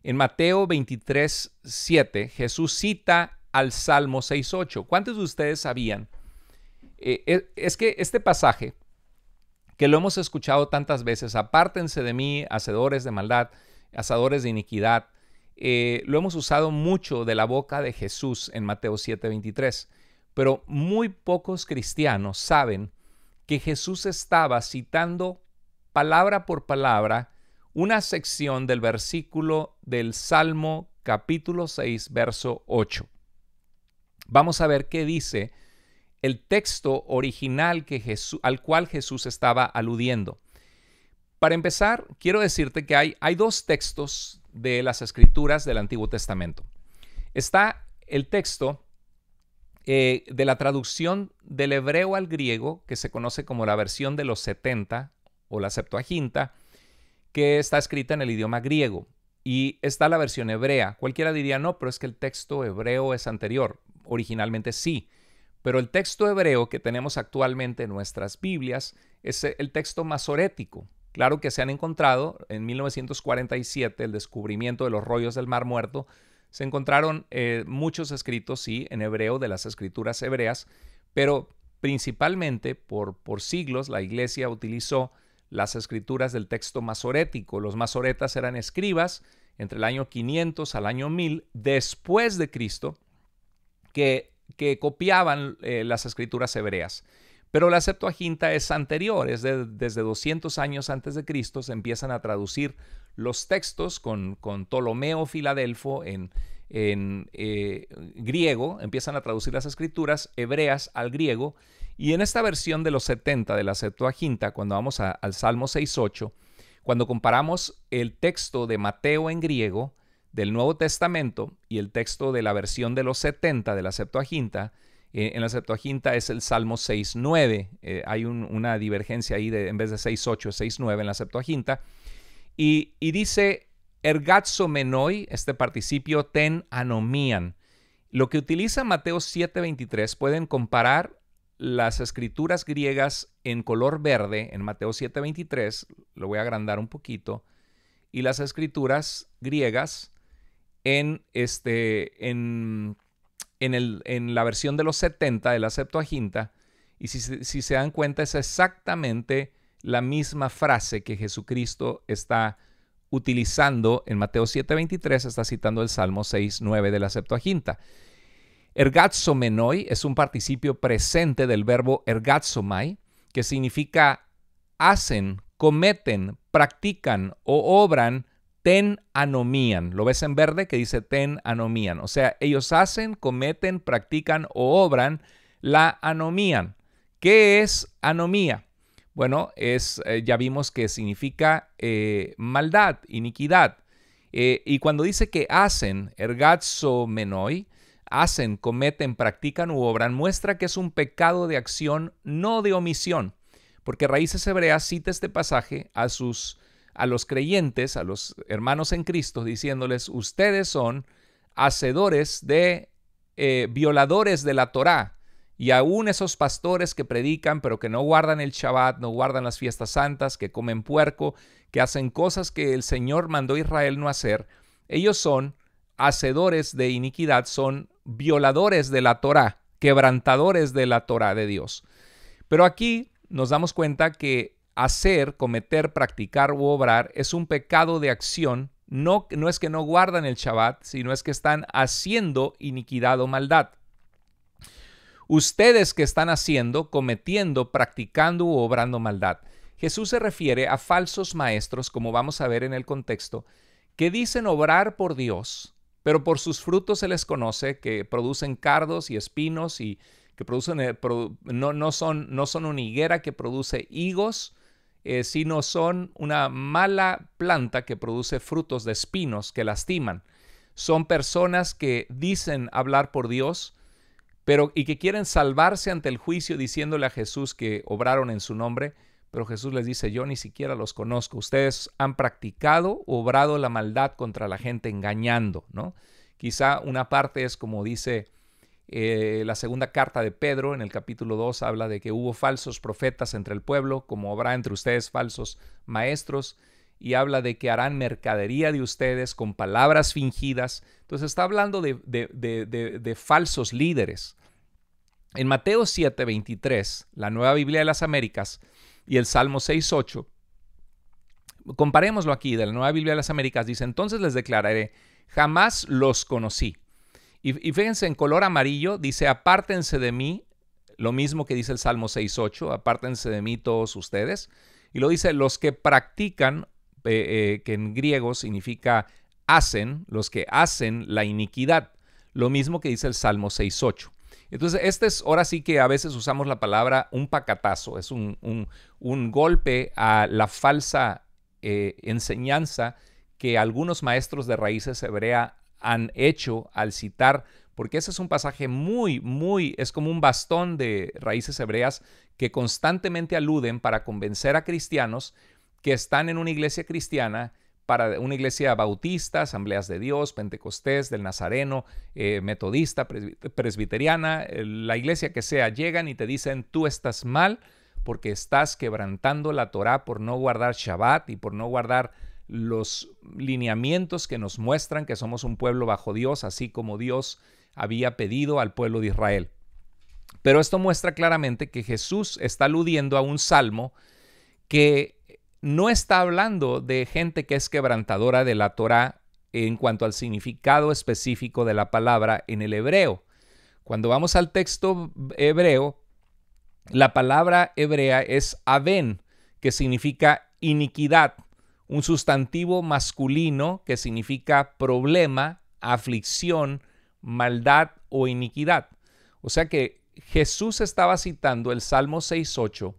S1: En Mateo 23, 7, Jesús cita al Salmo 6.8. ¿Cuántos de ustedes sabían? Eh, eh, es que este pasaje, que lo hemos escuchado tantas veces, apártense de mí, hacedores de maldad, asadores de iniquidad, eh, lo hemos usado mucho de la boca de Jesús en Mateo 7:23, pero muy pocos cristianos saben que Jesús estaba citando palabra por palabra una sección del versículo del Salmo capítulo 6, verso 8. Vamos a ver qué dice el texto original que al cual Jesús estaba aludiendo. Para empezar, quiero decirte que hay, hay dos textos de las escrituras del Antiguo Testamento. Está el texto eh, de la traducción del hebreo al griego, que se conoce como la versión de los 70 o la Septuaginta, que está escrita en el idioma griego y está la versión hebrea. Cualquiera diría, no, pero es que el texto hebreo es anterior. Originalmente sí, pero el texto hebreo que tenemos actualmente en nuestras Biblias es el texto masorético. Claro que se han encontrado en 1947, el descubrimiento de los rollos del Mar Muerto, se encontraron eh, muchos escritos, sí, en hebreo de las escrituras hebreas, pero principalmente por, por siglos la iglesia utilizó las escrituras del texto masorético. Los masoretas eran escribas entre el año 500 al año 1000 después de Cristo que, que copiaban eh, las escrituras hebreas. Pero la Septuaginta es anterior, es desde 200 años antes de Cristo se empiezan a traducir los textos con, Ptolomeo Filadelfo en, eh, griego, empiezan a traducir las escrituras hebreas al griego y en esta versión de los 70 de la Septuaginta, cuando vamos al Salmo 6.8, cuando comparamos el texto de Mateo en griego del Nuevo Testamento y el texto de la versión de los 70 de la Septuaginta, eh, en la Septuaginta es el Salmo 6.9, eh, hay una divergencia ahí de, en vez de 6.8, 6.9 en la Septuaginta, y, dice ergazo menoi, este participio ten anomian. Lo que utiliza Mateo 7.23 pueden comparar las escrituras griegas en color verde, en Mateo 7:23, lo voy a agrandar un poquito, y las escrituras griegas en, este, en, en, la versión de los 70, de la Septuaginta, y si, si se dan cuenta es exactamente la misma frase que Jesucristo está utilizando en Mateo 7:23, está citando el Salmo 6:9 de la Septuaginta. Ergazomenoi es un participio presente del verbo ergatzomai, que significa hacen, cometen, practican o obran ten anomían. Lo ves en verde que dice ten anomían. O sea, ellos hacen, cometen, practican o obran la anomían. ¿Qué es anomía? Bueno, es, eh, ya vimos que significa eh, maldad, iniquidad. Eh, y cuando dice que hacen, ergazomenoi, hacen, cometen, practican u obran, muestra que es un pecado de acción, no de omisión, porque Raíces Hebreas cita este pasaje a sus a los creyentes, a los hermanos en Cristo, diciéndoles, ustedes son hacedores de eh, violadores de la Torá. Y aún esos pastores que predican, pero que no guardan el Shabbat, no guardan las fiestas santas, que comen puerco, que hacen cosas que el Señor mandó a Israel no hacer, ellos son hacedores de iniquidad, son violadores de la Torá, quebrantadores de la Torá de Dios. Pero aquí nos damos cuenta que hacer, cometer, practicar u obrar es un pecado de acción. No, no es que no guardan el Shabbat, sino es que están haciendo iniquidad o maldad. Ustedes que están haciendo, cometiendo, practicando u obrando maldad. Jesús se refiere a falsos maestros, como vamos a ver en el contexto, que dicen obrar por Dios, pero por sus frutos se les conoce que producen cardos y espinos y que producen, eh, no, son, no son una higuera que produce higos, eh, sino son una mala planta que produce frutos de espinos que lastiman. Son personas que dicen hablar por Dios, pero y que quieren salvarse ante el juicio diciéndole a Jesús que obraron en su nombre, pero Jesús les dice, yo ni siquiera los conozco. Ustedes han practicado, obrado la maldad contra la gente engañando, ¿no? Quizá una parte es como dice eh, la segunda carta de Pedro, en el capítulo 2, habla de que hubo falsos profetas entre el pueblo, como habrá entre ustedes falsos maestros, y habla de que harán mercadería de ustedes con palabras fingidas. Entonces está hablando de, falsos líderes. En Mateo 7:23, la nueva Biblia de las Américas, y el Salmo 6.8. Comparémoslo aquí, de la Nueva Biblia de las Américas, dice, entonces les declararé, jamás los conocí. Y, fíjense, en color amarillo dice, apártense de mí, lo mismo que dice el Salmo 6.8, apártense de mí todos ustedes. Y lo dice, los que practican, eh, eh, que en griego significa hacen, los que hacen la iniquidad, lo mismo que dice el Salmo 6.8. Entonces, este es, ahora sí que a veces usamos la palabra un pacatazo, es un, golpe a la falsa eh, enseñanza que algunos maestros de raíces hebreas han hecho al citar, porque ese es un pasaje muy, muy, es como un bastón de raíces hebreas que constantemente aluden para convencer a cristianos que están en una iglesia cristiana para una iglesia bautista, asambleas de Dios, pentecostés, del Nazareno, eh, metodista, presbiteriana, eh, la iglesia que sea, llegan y te dicen, tú estás mal porque estás quebrantando la Torá por no guardar Shabbat y por no guardar los lineamientos que nos muestran que somos un pueblo bajo Dios, así como Dios había pedido al pueblo de Israel. Pero esto muestra claramente que Jesús está aludiendo a un salmo que no está hablando de gente que es quebrantadora de la Torá en cuanto al significado específico de la palabra en el hebreo. Cuando vamos al texto hebreo, la palabra hebrea es aven, que significa iniquidad, un sustantivo masculino que significa problema, aflicción, maldad o iniquidad. O sea que Jesús estaba citando el Salmo 6.8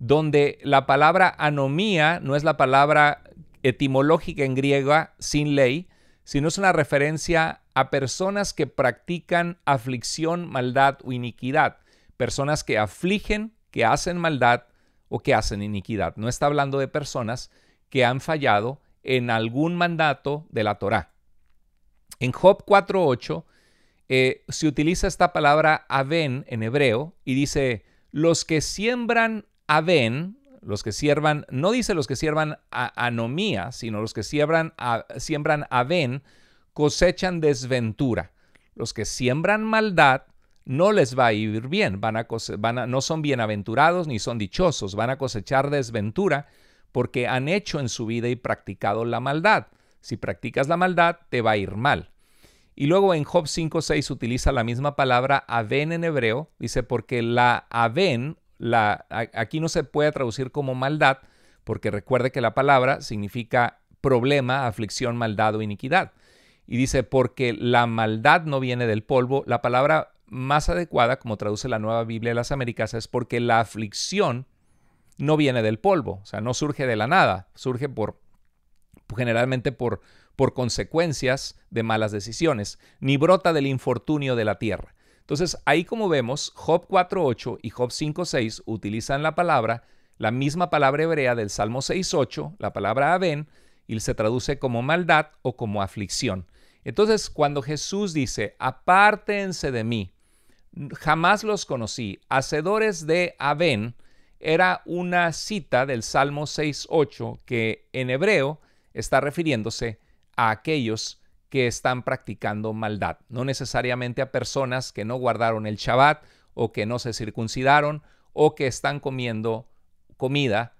S1: donde la palabra anomía no es la palabra etimológica en griega sin ley, sino es una referencia a personas que practican aflicción, maldad o iniquidad, personas que afligen, que hacen maldad o que hacen iniquidad. No está hablando de personas que han fallado en algún mandato de la Torá. En Job 4.8 eh, se utiliza esta palabra aven en hebreo y dice, los que siembran Aven, los que siervan, no dice los que siervan a anomía, sino los que siembran, siembran Aven, cosechan desventura. Los que siembran maldad, no les va a ir bien, van a van a, no son bienaventurados ni son dichosos, van a cosechar desventura porque han hecho en su vida y practicado la maldad. Si practicas la maldad, te va a ir mal. Y luego en Job 5.6 utiliza la misma palabra aven en hebreo, dice porque la aven la, aquí no se puede traducir como maldad, porque recuerde que la palabra significa problema, aflicción, maldad o iniquidad. Y dice, porque la maldad no viene del polvo, la palabra más adecuada, como traduce la nueva Biblia de las Américas, es porque la aflicción no viene del polvo, o sea, no surge de la nada, surge por generalmente por, por consecuencias de malas decisiones, ni brota del infortunio de la tierra. Entonces, ahí como vemos, Job 4.8 y Job 5.6 utilizan la palabra, la misma palabra hebrea del Salmo 6.8, la palabra Abén, y se traduce como maldad o como aflicción. Entonces, cuando Jesús dice, apártense de mí, jamás los conocí, hacedores de Abén, era una cita del Salmo 6.8 que en hebreo está refiriéndose a aquellos que están practicando maldad, no necesariamente a personas que no guardaron el Shabbat o que no se circuncidaron o que están comiendo comida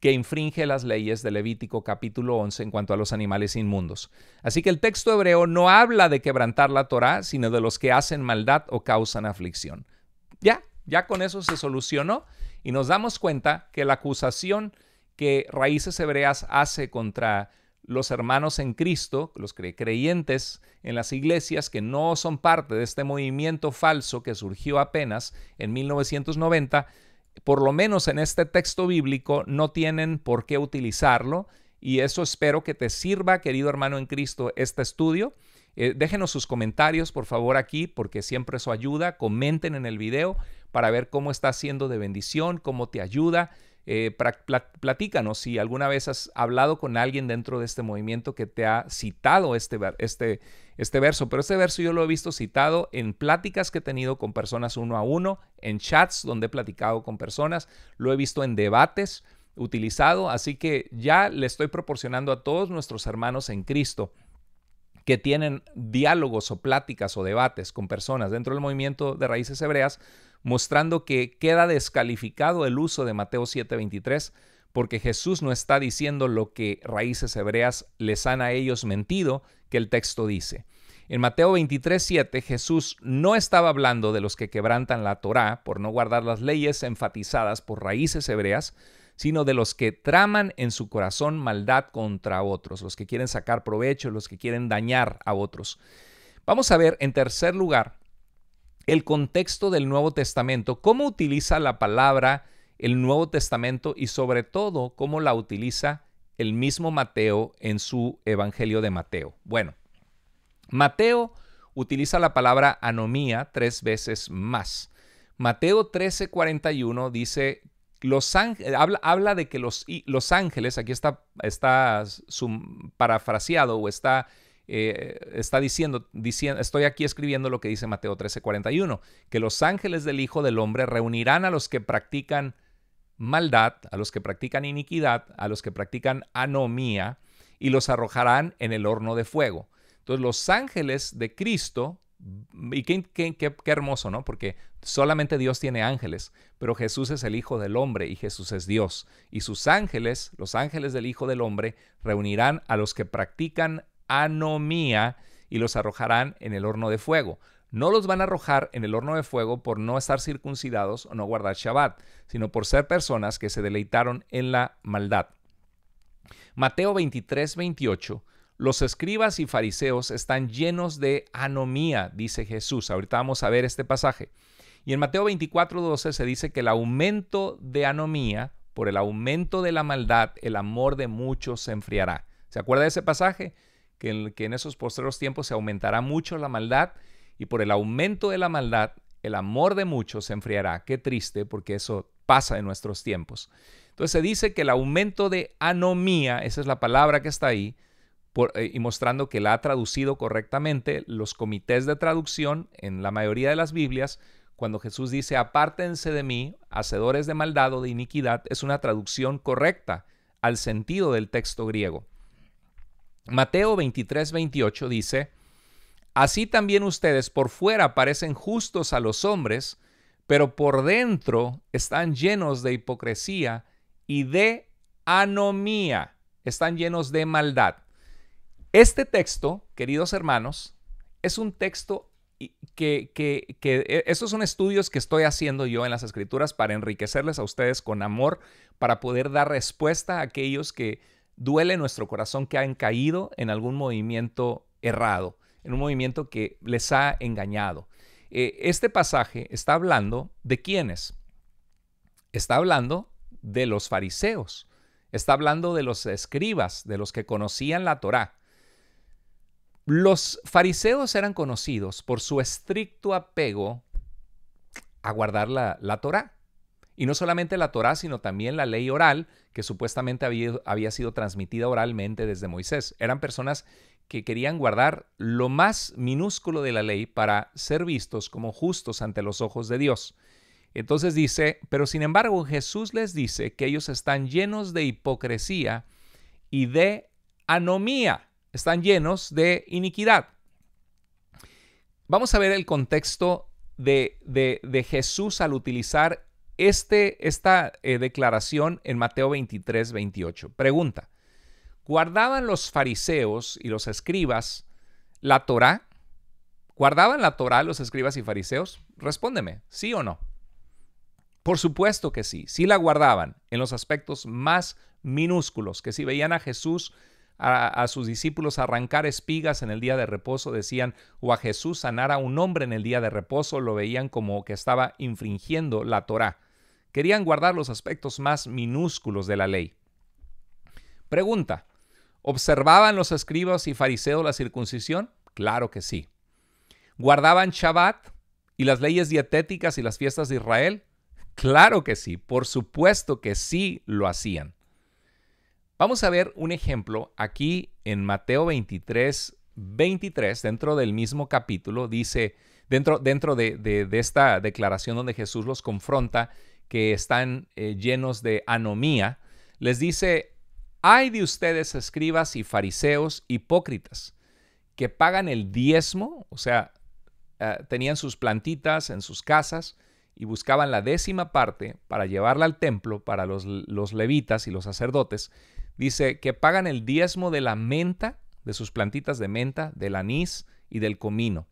S1: que infringe las leyes de Levítico capítulo 11 en cuanto a los animales inmundos. Así que el texto hebreo no habla de quebrantar la Torá, sino de los que hacen maldad o causan aflicción. Ya, ya con eso se solucionó y nos damos cuenta que la acusación que Raíces Hebreas hace contra los hermanos en Cristo, los creyentes en las iglesias que no son parte de este movimiento falso que surgió apenas en 1990, por lo menos en este texto bíblico no tienen por qué utilizarlo y eso espero que te sirva, querido hermano en Cristo, este estudio. Eh, déjenos sus comentarios, por favor, aquí, porque siempre eso ayuda. Comenten en el video para ver cómo está siendo de bendición, cómo te ayuda. Eh, platícanos si alguna vez has hablado con alguien dentro de este movimiento que te ha citado este, este, este verso, pero este verso yo lo he visto citado en pláticas que he tenido con personas uno a uno, en chats donde he platicado con personas, lo he visto en debates utilizado, así que ya le estoy proporcionando a todos nuestros hermanos en Cristo que tienen diálogos o pláticas o debates con personas dentro del movimiento de raíces hebreas, mostrando que queda descalificado el uso de Mateo 7:23 porque Jesús no está diciendo lo que raíces hebreas les han a ellos mentido que el texto dice. En Mateo 23:7 Jesús no estaba hablando de los que quebrantan la Torá por no guardar las leyes enfatizadas por raíces hebreas, sino de los que traman en su corazón maldad contra otros, los que quieren sacar provecho, los que quieren dañar a otros. Vamos a ver en tercer lugar el contexto del Nuevo Testamento, cómo utiliza la palabra el Nuevo Testamento y sobre todo cómo la utiliza el mismo Mateo en su Evangelio de Mateo. Bueno, Mateo utiliza la palabra anomía tres veces más. Mateo 13:41 dice, los habla, de que los, ángeles, aquí está, está parafraseado o está eh, está diciendo, diciendo, estoy aquí escribiendo lo que dice Mateo 13:41, que los ángeles del Hijo del Hombre reunirán a los que practican maldad, a los que practican iniquidad, a los que practican anomía, y los arrojarán en el horno de fuego. Entonces los ángeles de Cristo, mm, y qué, qué, hermoso, ¿no? Porque solamente Dios tiene ángeles, pero Jesús es el Hijo del Hombre y Jesús es Dios. Y sus ángeles, los ángeles del Hijo del Hombre, reunirán a los que practican anomía y los arrojarán en el horno de fuego. No los van a arrojar en el horno de fuego por no estar circuncidados o no guardar Shabbat, sino por ser personas que se deleitaron en la maldad. Mateo 23, 28. Los escribas y fariseos están llenos de anomía, dice Jesús. Ahorita vamos a ver este pasaje. Y en Mateo 24, 12 se dice que el aumento de anomía, por el aumento de la maldad, el amor de muchos se enfriará. ¿Se acuerda de ese pasaje? que en, esos posteros tiempos se aumentará mucho la maldad y por el aumento de la maldad el amor de muchos se enfriará. Qué triste, porque eso pasa en nuestros tiempos. Entonces se dice que el aumento de anomía, esa es la palabra que está ahí, eh, y mostrando que la ha traducido correctamente los comités de traducción en la mayoría de las Biblias, cuando Jesús dice, apártense de mí, hacedores de maldad o de iniquidad, es una traducción correcta al sentido del texto griego. Mateo 23, 28 dice, Así también ustedes por fuera parecen justos a los hombres, pero por dentro están llenos de hipocresía y de anomía, están llenos de maldad. Este texto, queridos hermanos, es un texto que, que, e, estos son estudios que estoy haciendo yo en las escrituras para enriquecerles a ustedes con amor, para poder dar respuesta a aquellos que duele nuestro corazón que han caído en algún movimiento errado, en un movimiento que les ha engañado. Eh, este pasaje está hablando de quiénes. Está hablando de los fariseos. Está hablando de los escribas, de los que conocían la Torá. Los fariseos eran conocidos por su estricto apego a guardar la, la Torá. Y no solamente la Torá, sino también la ley oral, que supuestamente había, había sido transmitida oralmente desde Moisés. Eran personas que querían guardar lo más minúsculo de la ley para ser vistos como justos ante los ojos de Dios. Entonces dice, pero sin embargo Jesús les dice que ellos están llenos de hipocresía y de anomía, están llenos de iniquidad. Vamos a ver el contexto de, de Jesús al utilizar este, esta eh, declaración en Mateo 23, 28. Pregunta, ¿guardaban los fariseos y los escribas la Torá? ¿Guardaban la Torá los escribas y fariseos? Respóndeme, sí o no. Por supuesto que sí, sí la guardaban en los aspectos más minúsculos, que si veían a Jesús a, a, sus discípulos arrancar espigas en el día de reposo, decían, o a Jesús sanar a un hombre en el día de reposo, lo veían como que estaba infringiendo la Torá querían guardar los aspectos más minúsculos de la ley. Pregunta, ¿observaban los escribas y fariseos la circuncisión? Claro que sí. ¿Guardaban Shabbat y las leyes dietéticas y las fiestas de Israel? Claro que sí, por supuesto que sí lo hacían. Vamos a ver un ejemplo aquí en Mateo 23, 23, dentro del mismo capítulo, dice, dentro, dentro de esta declaración donde Jesús los confronta, que están eh, llenos de anomía, les dice, hay de ustedes escribas y fariseos hipócritas, que pagan el diezmo, o sea, eh, tenían sus plantitas en sus casas y buscaban la décima parte para llevarla al templo para los, los levitas y los sacerdotes, dice que pagan el diezmo de la menta, de sus plantitas de menta, del anís y del comino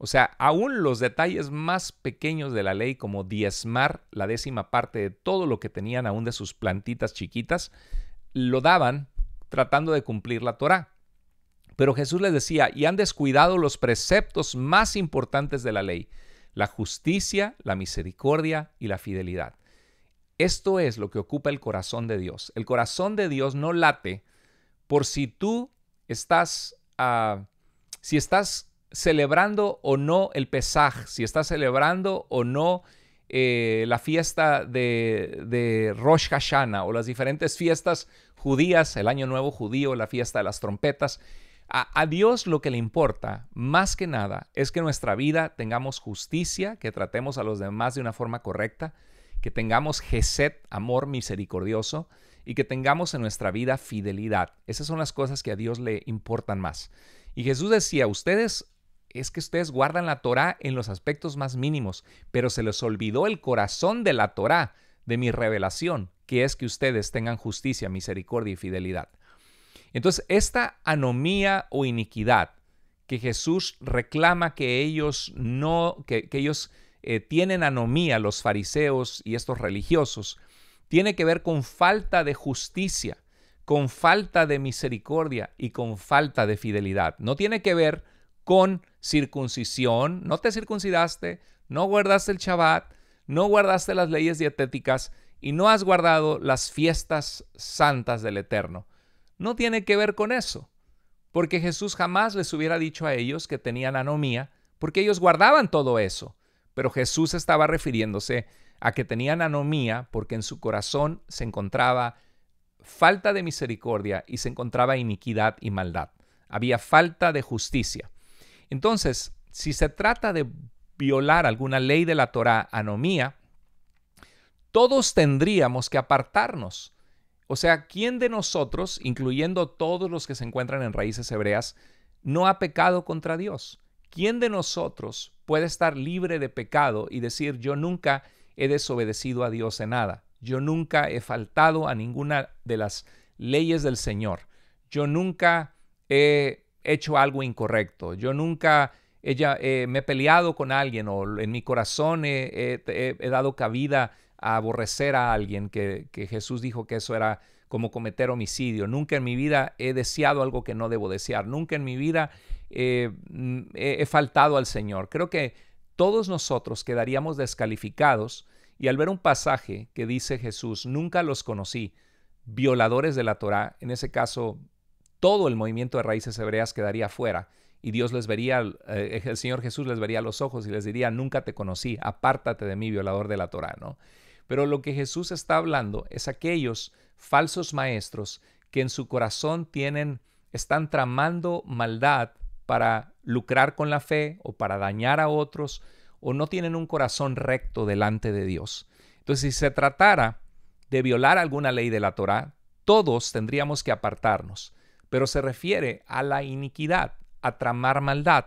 S1: o sea, aún los detalles más pequeños de la ley, como diezmar la décima parte de todo lo que tenían aún de sus plantitas chiquitas, lo daban tratando de cumplir la Torá. Pero Jesús les decía, y han descuidado los preceptos más importantes de la ley, la justicia, la misericordia y la fidelidad. Esto es lo que ocupa el corazón de Dios. El corazón de Dios no late por si tú estás, ah, si estás celebrando o no el Pesaj, si está celebrando o no eh, la fiesta de, Rosh Hashanah o las diferentes fiestas judías, el Año Nuevo Judío, la fiesta de las trompetas. A, Dios lo que le importa más que nada es que en nuestra vida tengamos justicia, que tratemos a los demás de una forma correcta, que tengamos Geset, amor misericordioso, y que tengamos en nuestra vida fidelidad. Esas son las cosas que a Dios le importan más. Y Jesús decía, ustedes es que ustedes guardan la Torá en los aspectos más mínimos, pero se les olvidó el corazón de la Torá, de mi revelación, que es que ustedes tengan justicia, misericordia y fidelidad. Entonces, esta anomía o iniquidad que Jesús reclama que ellos no, que, ellos eh, tienen anomía, los fariseos y estos religiosos, tiene que ver con falta de justicia, con falta de misericordia y con falta de fidelidad. No tiene que ver con circuncisión, no te circuncidaste, no guardaste el Shabbat, no guardaste las leyes dietéticas y no has guardado las fiestas santas del Eterno. No tiene que ver con eso, porque Jesús jamás les hubiera dicho a ellos que tenían anomía, porque ellos guardaban todo eso. Pero Jesús estaba refiriéndose a que tenían anomía porque en su corazón se encontraba falta de misericordia y se encontraba iniquidad y maldad. Había falta de justicia. Entonces, si se trata de violar alguna ley de la Torah, anomía, todos tendríamos que apartarnos. O sea, ¿quién de nosotros, incluyendo todos los que se encuentran en raíces hebreas, no ha pecado contra Dios? ¿Quién de nosotros puede estar libre de pecado y decir yo nunca he desobedecido a Dios en nada? Yo nunca he faltado a ninguna de las leyes del Señor. Yo nunca he hecho algo incorrecto, yo nunca ella, eh, me he peleado con alguien o en mi corazón he, dado cabida a aborrecer a alguien, que, Jesús dijo que eso era como cometer homicidio. Nunca en mi vida he deseado algo que no debo desear. Nunca en mi vida eh, mm, he, he faltado al Señor. Creo que todos nosotros quedaríamos descalificados y al ver un pasaje que dice Jesús, nunca los conocí, violadores de la Torá, en ese caso todo el movimiento de raíces hebreas quedaría fuera y Dios les vería, eh, el Señor Jesús les vería los ojos y les diría, nunca te conocí, apártate de mí, violador de la Torá, ¿no? Pero lo que Jesús está hablando es aquellos falsos maestros que en su corazón tienen, están tramando maldad para lucrar con la fe o para dañar a otros o no tienen un corazón recto delante de Dios. Entonces, si se tratara de violar alguna ley de la Torá, todos tendríamos que apartarnos pero se refiere a la iniquidad, a tramar maldad.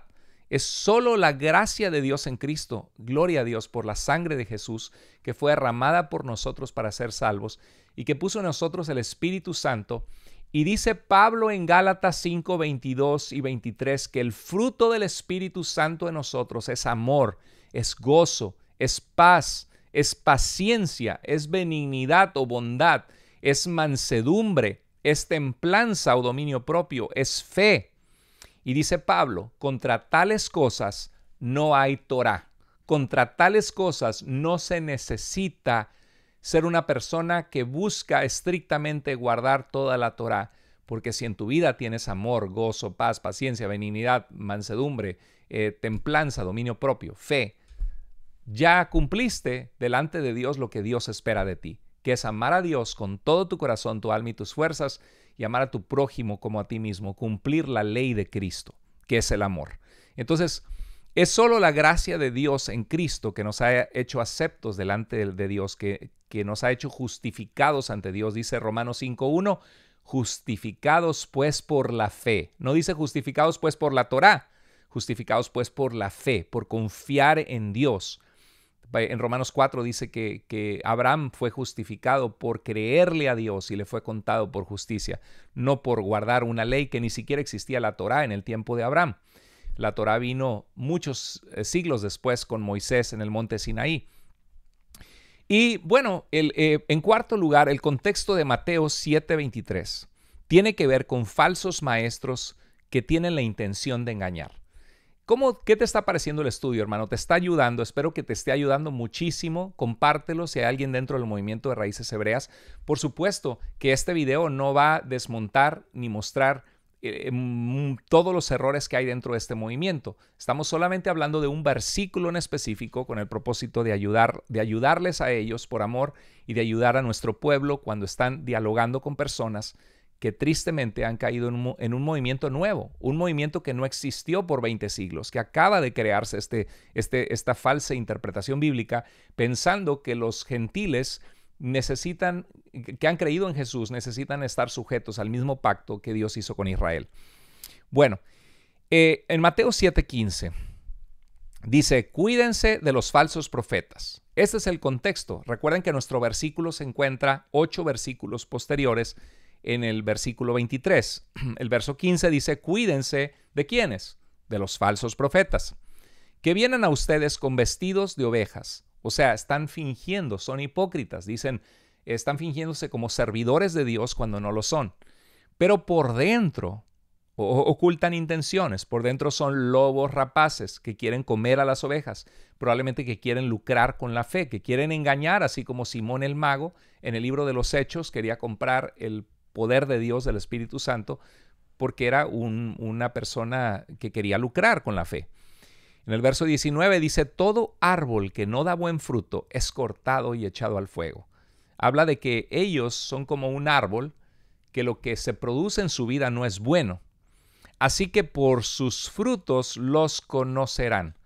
S1: Es solo la gracia de Dios en Cristo, gloria a Dios por la sangre de Jesús que fue derramada por nosotros para ser salvos y que puso en nosotros el Espíritu Santo. Y dice Pablo en Gálatas 5, 22 y 23 que el fruto del Espíritu Santo en nosotros es amor, es gozo, es paz, es paciencia, es benignidad o bondad, es mansedumbre, es templanza o dominio propio, es fe. Y dice Pablo, contra tales cosas no hay Torah. Contra tales cosas no se necesita ser una persona que busca estrictamente guardar toda la Torah, porque si en tu vida tienes amor, gozo, paz, paciencia, benignidad, mansedumbre, eh, templanza, dominio propio, fe, ya cumpliste delante de Dios lo que Dios espera de ti que es amar a Dios con todo tu corazón, tu alma y tus fuerzas, y amar a tu prójimo como a ti mismo, cumplir la ley de Cristo, que es el amor. Entonces, es solo la gracia de Dios en Cristo que nos ha hecho aceptos delante de Dios, que, que nos ha hecho justificados ante Dios, dice Romanos 5.1, justificados pues por la fe. No dice justificados pues por la Torá, justificados pues por la fe, por confiar en Dios en Romanos 4 dice que, Abraham fue justificado por creerle a Dios y le fue contado por justicia, no por guardar una ley que ni siquiera existía la Torá en el tiempo de Abraham. La Torá vino muchos eh, siglos después con Moisés en el monte Sinaí. Y bueno, eh, en cuarto lugar, el contexto de Mateo 7:23 tiene que ver con falsos maestros que tienen la intención de engañar. ¿Qué te está pareciendo el estudio, hermano? ¿Te está ayudando? Espero que te esté ayudando muchísimo. Compártelo si hay alguien dentro del movimiento de raíces hebreas. Por supuesto que este video no va a desmontar ni mostrar eh, em, todos los errores que hay dentro de este movimiento. Estamos solamente hablando de un versículo en específico con el propósito de, ayudar, de ayudarles a ellos por amor y de ayudar a nuestro pueblo cuando están dialogando con personas que tristemente han caído en un, movimiento nuevo, un movimiento que no existió por 20 siglos, que acaba de crearse este, este, esta falsa interpretación bíblica, pensando que los gentiles necesitan, que han creído en Jesús, necesitan estar sujetos al mismo pacto que Dios hizo con Israel. Bueno, eh, en Mateo 7:15 dice, cuídense de los falsos profetas. Este es el contexto. Recuerden que nuestro versículo se encuentra ocho versículos posteriores en el versículo 23. El verso 15 dice, cuídense de quiénes, de los falsos profetas, que vienen a ustedes con vestidos de ovejas. O sea, están fingiendo, son hipócritas, dicen, están fingiéndose como servidores de Dios cuando no lo son. Pero por dentro ocultan intenciones, por dentro son lobos rapaces que quieren comer a las ovejas, probablemente que quieren lucrar con la fe, que quieren engañar, así como Simón el mago en el libro de los Hechos quería comprar el poder de Dios, del Espíritu Santo, porque era una persona que quería lucrar con la fe. En el verso 19 dice, todo árbol que no da buen fruto es cortado y echado al fuego. Habla de que ellos son como un árbol, que lo que se produce en su vida no es bueno. Así que por sus frutos los conocerán.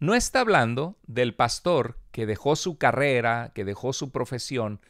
S1: No está hablando del pastor que dejó su carrera, que dejó su profesión,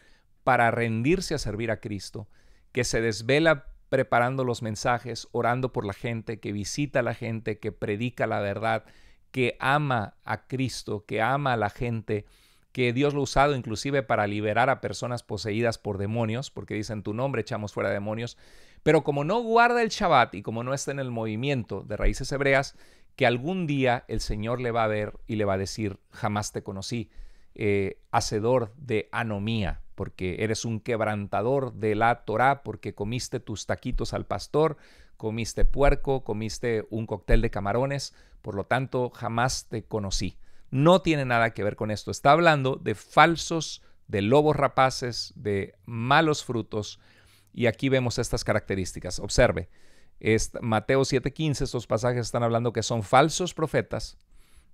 S1: para rendirse a servir a Cristo, que se desvela preparando los mensajes, orando por la gente, que visita a la gente, que predica la verdad, que ama a Cristo, que ama a la gente, que Dios lo ha usado inclusive para liberar a personas poseídas por demonios, porque dicen tu nombre echamos fuera demonios. Pero como no guarda el Shabbat y como no está en el movimiento de raíces hebreas, que algún día el Señor le va a ver y le va a decir, jamás te conocí, eh, hacedor de anomía, porque eres un quebrantador de la Torá, porque comiste tus taquitos al pastor, comiste puerco, comiste un cóctel de camarones, por lo tanto jamás te conocí. No tiene nada que ver con esto. Está hablando de falsos, de lobos rapaces, de malos frutos. Y aquí vemos estas características. Observe, es Mateo 7:15, estos pasajes están hablando que son falsos profetas,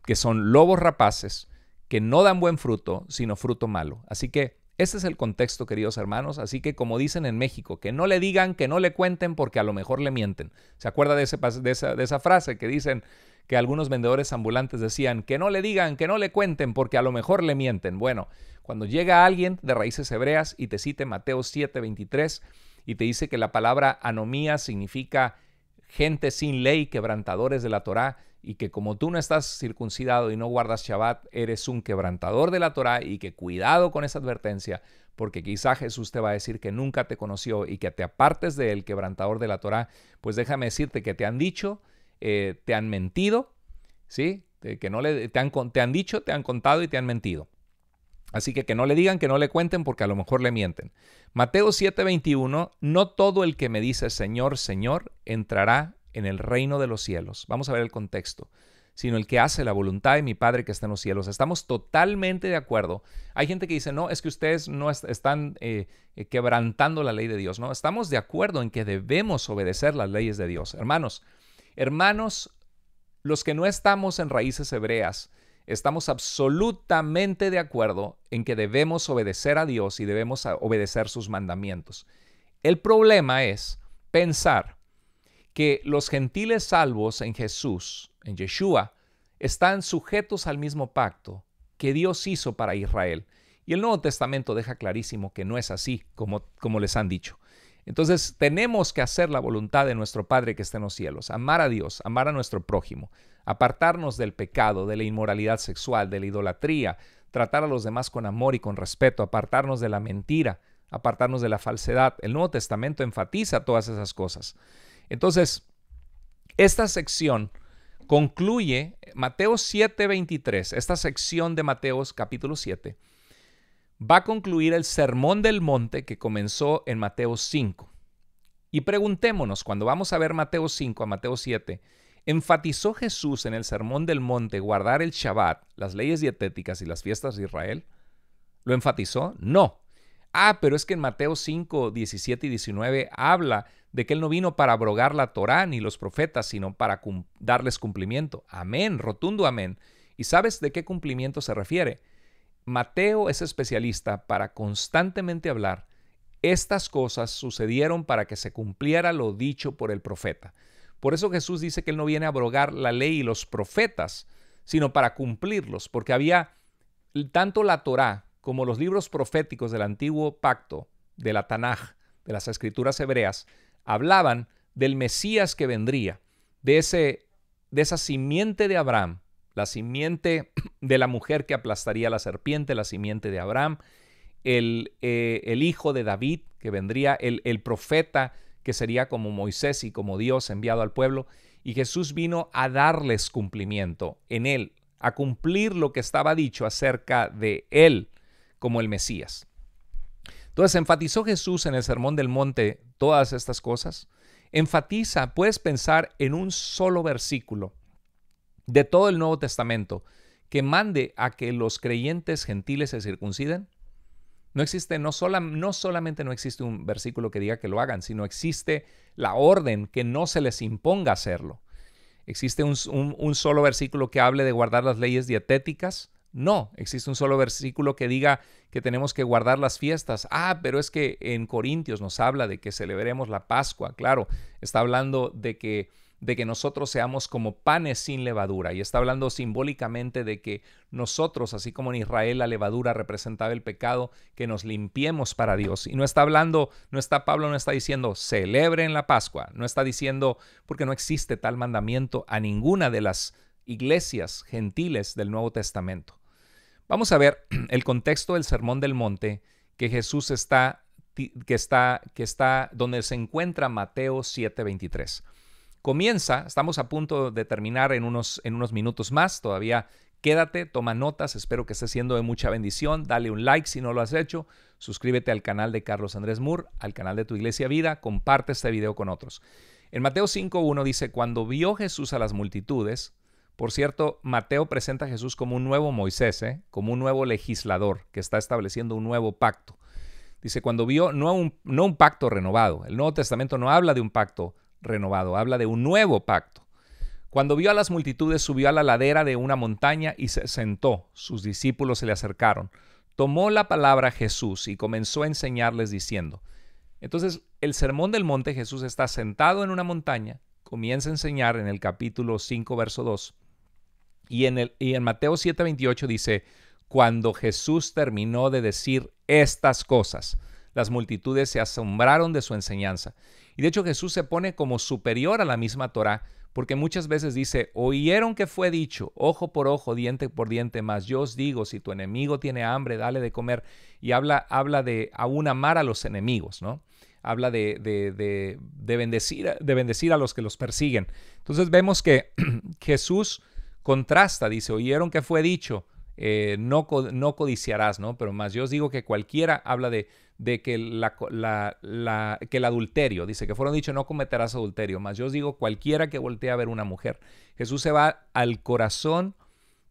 S1: que son lobos rapaces, que no dan buen fruto, sino fruto malo. Así que este es el contexto, queridos hermanos. Así que como dicen en México, que no le digan, que no le cuenten, porque a lo mejor le mienten. ¿Se acuerda de, esa, de esa frase que dicen que algunos vendedores ambulantes decían, que no le digan, que no le cuenten, porque a lo mejor le mienten? Bueno, cuando llega alguien de raíces hebreas y te cite Mateo 7, y te dice que la palabra anomía significa gente sin ley, quebrantadores de la Torá, y que como tú no estás circuncidado y no guardas Shabbat, eres un quebrantador de la Torá y que cuidado con esa advertencia, porque quizá Jesús te va a decir que nunca te conoció y que te apartes del quebrantador de la Torá, pues déjame decirte que te han dicho, eh, te han mentido, ¿sí? Que no le, te, han, te han dicho, te han contado y te han mentido. Así que que no le digan, que no le cuenten, porque a lo mejor le mienten. Mateo 7:21, no todo el que me dice Señor, Señor, entrará en el reino de los cielos. Vamos a ver el contexto sino el que hace la voluntad de mi Padre que está en los cielos. Estamos totalmente de acuerdo. Hay gente que dice, no, es que ustedes no están eh, eh, quebrantando la ley de Dios. No, estamos de acuerdo en que debemos obedecer las leyes de Dios. Hermanos, hermanos, los que no estamos en raíces hebreas, estamos absolutamente de acuerdo en que debemos obedecer a Dios y debemos obedecer sus mandamientos. El problema es pensar que los gentiles salvos en Jesús, en Yeshua, están sujetos al mismo pacto que Dios hizo para Israel. Y el Nuevo Testamento deja clarísimo que no es así, como, como les han dicho. Entonces tenemos que hacer la voluntad de nuestro Padre que está en los cielos, amar a Dios, amar a nuestro prójimo, apartarnos del pecado, de la inmoralidad sexual, de la idolatría, tratar a los demás con amor y con respeto, apartarnos de la mentira, apartarnos de la falsedad. El Nuevo Testamento enfatiza todas esas cosas. Entonces, esta sección concluye Mateo 7:23, esta sección de Mateos capítulo 7, va a concluir el Sermón del Monte que comenzó en Mateo 5. Y preguntémonos, cuando vamos a ver Mateo 5 a Mateo 7, ¿enfatizó Jesús en el Sermón del Monte guardar el Shabbat, las leyes dietéticas y las fiestas de Israel? ¿Lo enfatizó? No. Ah, pero es que en Mateo 5, 17 y 19 habla de que Él no vino para abrogar la Torá ni los profetas, sino para darles cumplimiento. Amén, rotundo amén. ¿Y sabes de qué cumplimiento se refiere? Mateo es especialista para constantemente hablar. Estas cosas sucedieron para que se cumpliera lo dicho por el profeta. Por eso Jesús dice que Él no viene a abrogar la ley y los profetas, sino para cumplirlos, porque había tanto la Torá como los libros proféticos del antiguo pacto, de la Tanaj, de las escrituras hebreas, hablaban del Mesías que vendría, de, ese, de esa simiente de Abraham, la simiente de la mujer que aplastaría la serpiente, la simiente de Abraham, eh, el, hijo de David que vendría, el, el profeta que sería como Moisés y como Dios enviado al pueblo, y Jesús vino a darles cumplimiento en él, a cumplir lo que estaba dicho acerca de él como el Mesías. Entonces enfatizó Jesús en el Sermón del Monte todas estas cosas. Enfatiza, puedes pensar en un solo versículo de todo el Nuevo Testamento que mande a que los creyentes gentiles se circunciden. No existe, no, sola, no solamente no existe un versículo que diga que lo hagan, sino existe la orden que no se les imponga hacerlo. Existe un, un solo versículo que hable de guardar las leyes dietéticas, no, existe un solo versículo que diga que tenemos que guardar las fiestas. Ah, pero es que en Corintios nos habla de que celebremos la Pascua. Claro, está hablando de que de que nosotros seamos como panes sin levadura. Y está hablando simbólicamente de que nosotros, así como en Israel la levadura representaba el pecado, que nos limpiemos para Dios. Y no está hablando, no está Pablo, no está diciendo celebren la Pascua, no está diciendo porque no existe tal mandamiento a ninguna de las iglesias gentiles del Nuevo Testamento. Vamos a ver el contexto del Sermón del Monte que Jesús está, que está, que está donde se encuentra Mateo 7:23. Comienza, estamos a punto de terminar en unos, en unos minutos más, todavía quédate, toma notas, espero que esté siendo de mucha bendición, dale un like si no lo has hecho, suscríbete al canal de Carlos Andrés Moore, al canal de tu iglesia vida, comparte este video con otros. En Mateo 5.1 dice, cuando vio Jesús a las multitudes, por cierto, Mateo presenta a Jesús como un nuevo Moisés, ¿eh? como un nuevo legislador que está estableciendo un nuevo pacto. Dice, cuando vio no un, no un pacto renovado, el Nuevo Testamento no habla de un pacto renovado, habla de un nuevo pacto. Cuando vio a las multitudes, subió a la ladera de una montaña y se sentó. Sus discípulos se le acercaron. Tomó la palabra Jesús y comenzó a enseñarles diciendo. Entonces, el sermón del monte Jesús está sentado en una montaña, comienza a enseñar en el capítulo 5, verso 2. Y en, el, y en Mateo 7:28 dice, cuando Jesús terminó de decir estas cosas, las multitudes se asombraron de su enseñanza. Y de hecho Jesús se pone como superior a la misma Torá, porque muchas veces dice, oyeron que fue dicho, ojo por ojo, diente por diente, mas yo os digo, si tu enemigo tiene hambre, dale de comer. Y habla, habla de aún amar a los enemigos, ¿no? Habla de, de, de, de bendecir, de bendecir a los que los persiguen. Entonces vemos que Jesús Contrasta, dice, oyeron que fue dicho, eh, no, codiciarás, ¿no? Pero más yo os digo que cualquiera habla de, que, la, que el adulterio, dice que fueron dicho, no cometerás adulterio, más yo os digo cualquiera que voltee a ver una mujer. Jesús se va al corazón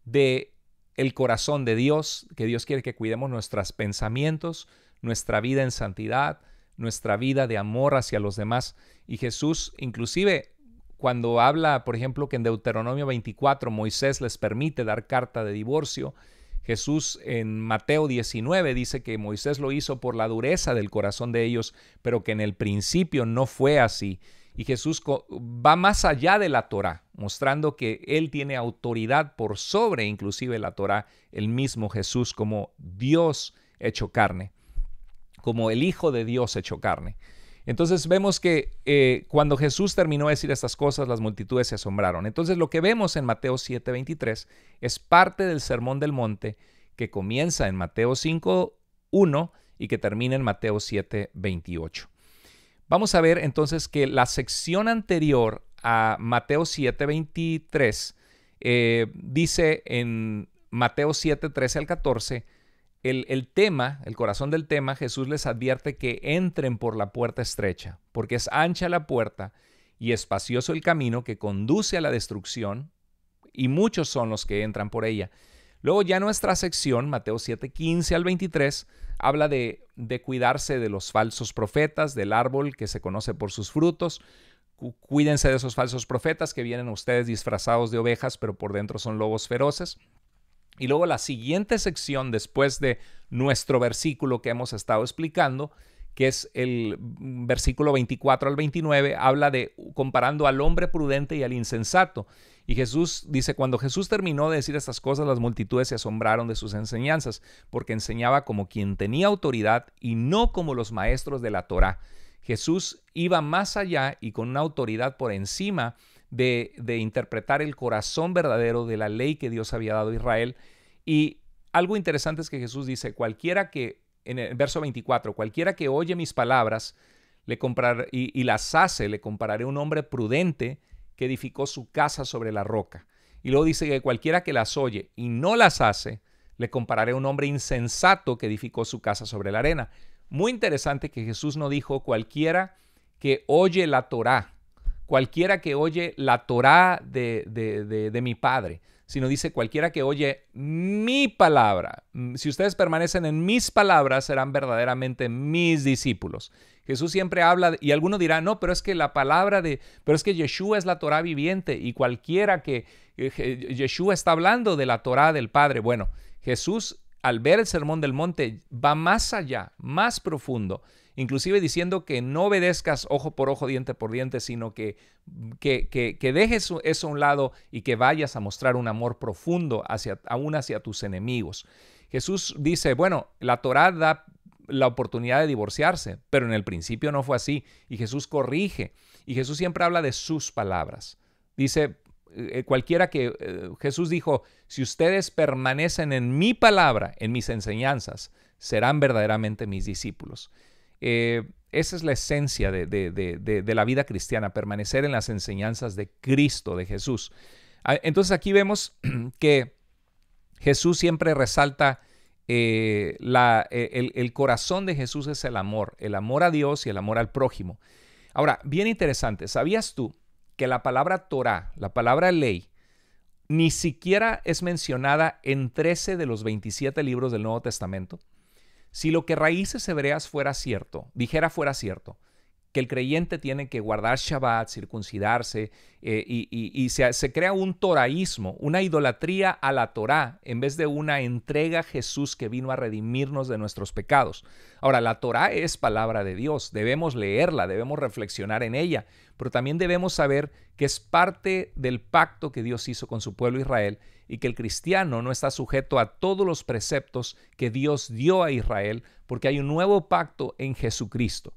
S1: de el corazón de Dios, que Dios quiere que cuidemos nuestros pensamientos, nuestra vida en santidad, nuestra vida de amor hacia los demás. Y Jesús inclusive cuando habla, por ejemplo, que en Deuteronomio 24 Moisés les permite dar carta de divorcio, Jesús en Mateo 19 dice que Moisés lo hizo por la dureza del corazón de ellos, pero que en el principio no fue así. Y Jesús va más allá de la Torá, mostrando que Él tiene autoridad por sobre inclusive la Torá, el mismo Jesús como Dios hecho carne, como el Hijo de Dios hecho carne. Entonces vemos que eh, cuando Jesús terminó de decir estas cosas, las multitudes se asombraron. Entonces lo que vemos en Mateo 7:23 es parte del Sermón del Monte que comienza en Mateo 5:1 y que termina en Mateo 7:28. Vamos a ver entonces que la sección anterior a Mateo 7:23 eh, dice en Mateo 7:13 al 14, el, tema, el corazón del tema, Jesús les advierte que entren por la puerta estrecha, porque es ancha la puerta y espacioso el camino que conduce a la destrucción, y muchos son los que entran por ella. Luego ya nuestra sección, Mateo 7, 15 al 23, habla de, de cuidarse de los falsos profetas, del árbol que se conoce por sus frutos. Cuídense de esos falsos profetas que vienen a ustedes disfrazados de ovejas, pero por dentro son lobos feroces. Y luego la siguiente sección después de nuestro versículo que hemos estado explicando, que es el mm, versículo 24 al 29, habla de comparando al hombre prudente y al insensato. Y Jesús dice, cuando Jesús terminó de decir estas cosas, las multitudes se asombraron de sus enseñanzas, porque enseñaba como quien tenía autoridad y no como los maestros de la Torá. Jesús iba más allá y con una autoridad por encima de, interpretar el corazón verdadero de la ley que Dios había dado a Israel. Y algo interesante es que Jesús dice, cualquiera que, en el verso 24, cualquiera que oye mis palabras le comprar, y, las hace, le compararé a un hombre prudente que edificó su casa sobre la roca. Y luego dice que cualquiera que las oye y no las hace, le compararé a un hombre insensato que edificó su casa sobre la arena. Muy interesante que Jesús no dijo cualquiera que oye la Torá cualquiera que oye la Torá de, de, de, mi Padre, sino dice cualquiera que oye mi palabra. Mm, si ustedes permanecen en mis palabras, serán verdaderamente mis discípulos. Jesús siempre habla, y alguno dirá, no, pero es que la palabra de, pero es que Yeshua es la Torá viviente y cualquiera que, eh, Yeshua está hablando de la Torá del Padre. Bueno, Jesús al ver el Sermón del Monte va más allá, más profundo inclusive diciendo que no obedezcas ojo por ojo, diente por diente, sino que, que, que, dejes eso a un lado y que vayas a mostrar un amor profundo hacia, aún hacia tus enemigos. Jesús dice, bueno, la Torá da la oportunidad de divorciarse, pero en el principio no fue así y Jesús corrige y Jesús siempre habla de sus palabras. Dice, eh, eh, cualquiera que eh, Jesús dijo, si ustedes permanecen en mi palabra, en mis enseñanzas, serán verdaderamente mis discípulos. Eh, esa es la esencia de, la vida cristiana, permanecer en las enseñanzas de Cristo, de Jesús. Ah, entonces aquí vemos que Jesús siempre resalta eh, e, el, el, corazón de Jesús es el amor, el amor a Dios y el amor al prójimo. Ahora, bien interesante, ¿sabías tú que la palabra Torah, la palabra ley, ni siquiera es mencionada en 13 de los 27 libros del Nuevo Testamento? Si lo que raíces hebreas fuera cierto, dijera fuera cierto, que el creyente tiene que guardar Shabbat, circuncidarse, eh, y, se, crea un toraísmo, una idolatría a la Torá, en vez de una entrega a Jesús que vino a redimirnos de nuestros pecados. Ahora, la Torá es palabra de Dios, debemos leerla, debemos reflexionar en ella, pero también debemos saber que es parte del pacto que Dios hizo con su pueblo Israel y que el cristiano no está sujeto a todos los preceptos que Dios dio a Israel, porque hay un nuevo pacto en Jesucristo.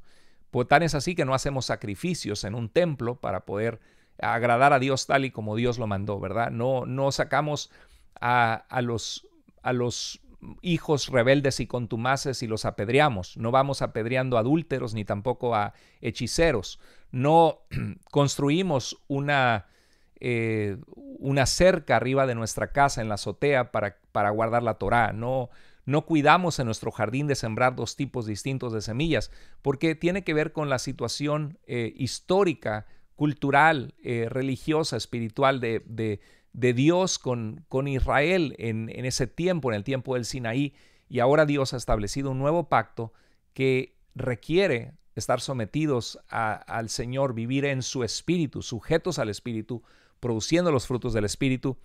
S1: Por pues tan es así que no hacemos sacrificios en un templo para poder agradar a Dios tal y como Dios lo mandó, ¿verdad? No, no sacamos a, los, a los hijos rebeldes y contumaces y los apedreamos. No vamos apedreando a adúlteros ni tampoco a hechiceros. No construimos una eh, una cerca arriba de nuestra casa en la azotea para, para guardar la Torá. No, no cuidamos en nuestro jardín de sembrar dos tipos distintos de semillas, porque tiene que ver con la situación eh, histórica, cultural, eh, religiosa, espiritual de, Dios con, con Israel en, ese tiempo, en el tiempo del Sinaí. Y ahora Dios ha establecido un nuevo pacto que requiere estar sometidos al Señor, vivir en su espíritu, sujetos al espíritu, produciendo los frutos del Espíritu.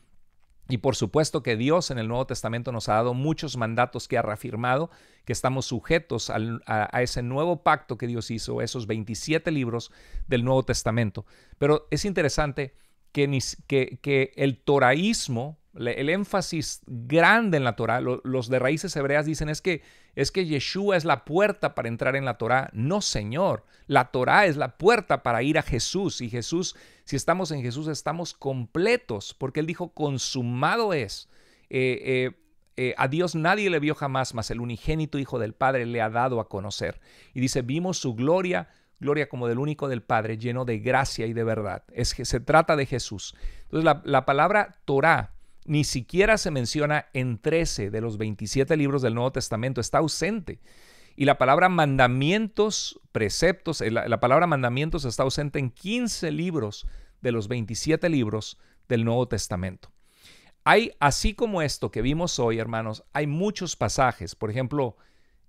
S1: Y por supuesto que Dios en el Nuevo Testamento nos ha dado muchos mandatos que ha reafirmado, que estamos sujetos a, ese nuevo pacto que Dios hizo, esos 27 libros del Nuevo Testamento. Pero es interesante que, que el toraísmo el énfasis grande en la Torah, los de raíces hebreas dicen es que, es que Yeshua es la puerta para entrar en la Torah. No, Señor, la Torah es la puerta para ir a Jesús. Y Jesús, si estamos en Jesús, estamos completos, porque Él dijo, consumado es. Eh, eh, eh, a Dios nadie le vio jamás, mas el unigénito Hijo del Padre le ha dado a conocer. Y dice, vimos su gloria, gloria como del único del Padre, lleno de gracia y de verdad. Es que se trata de Jesús. Entonces la, la palabra Torah ni siquiera se menciona en 13 de los 27 libros del Nuevo Testamento, está ausente. Y la palabra mandamientos, preceptos, eh, la, palabra mandamientos está ausente en 15 libros de los 27 libros del Nuevo Testamento. Hay, así como esto que vimos hoy, hermanos, hay muchos pasajes, por ejemplo,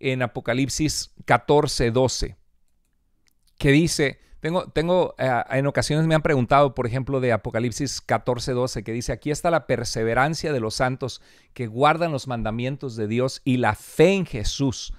S1: en Apocalipsis 14, 12, que dice, tengo, tengo eh, en ocasiones me han preguntado, por ejemplo, de Apocalipsis 14, 12, que dice, aquí está la perseverancia de los santos que guardan los mandamientos de Dios y la fe en Jesús.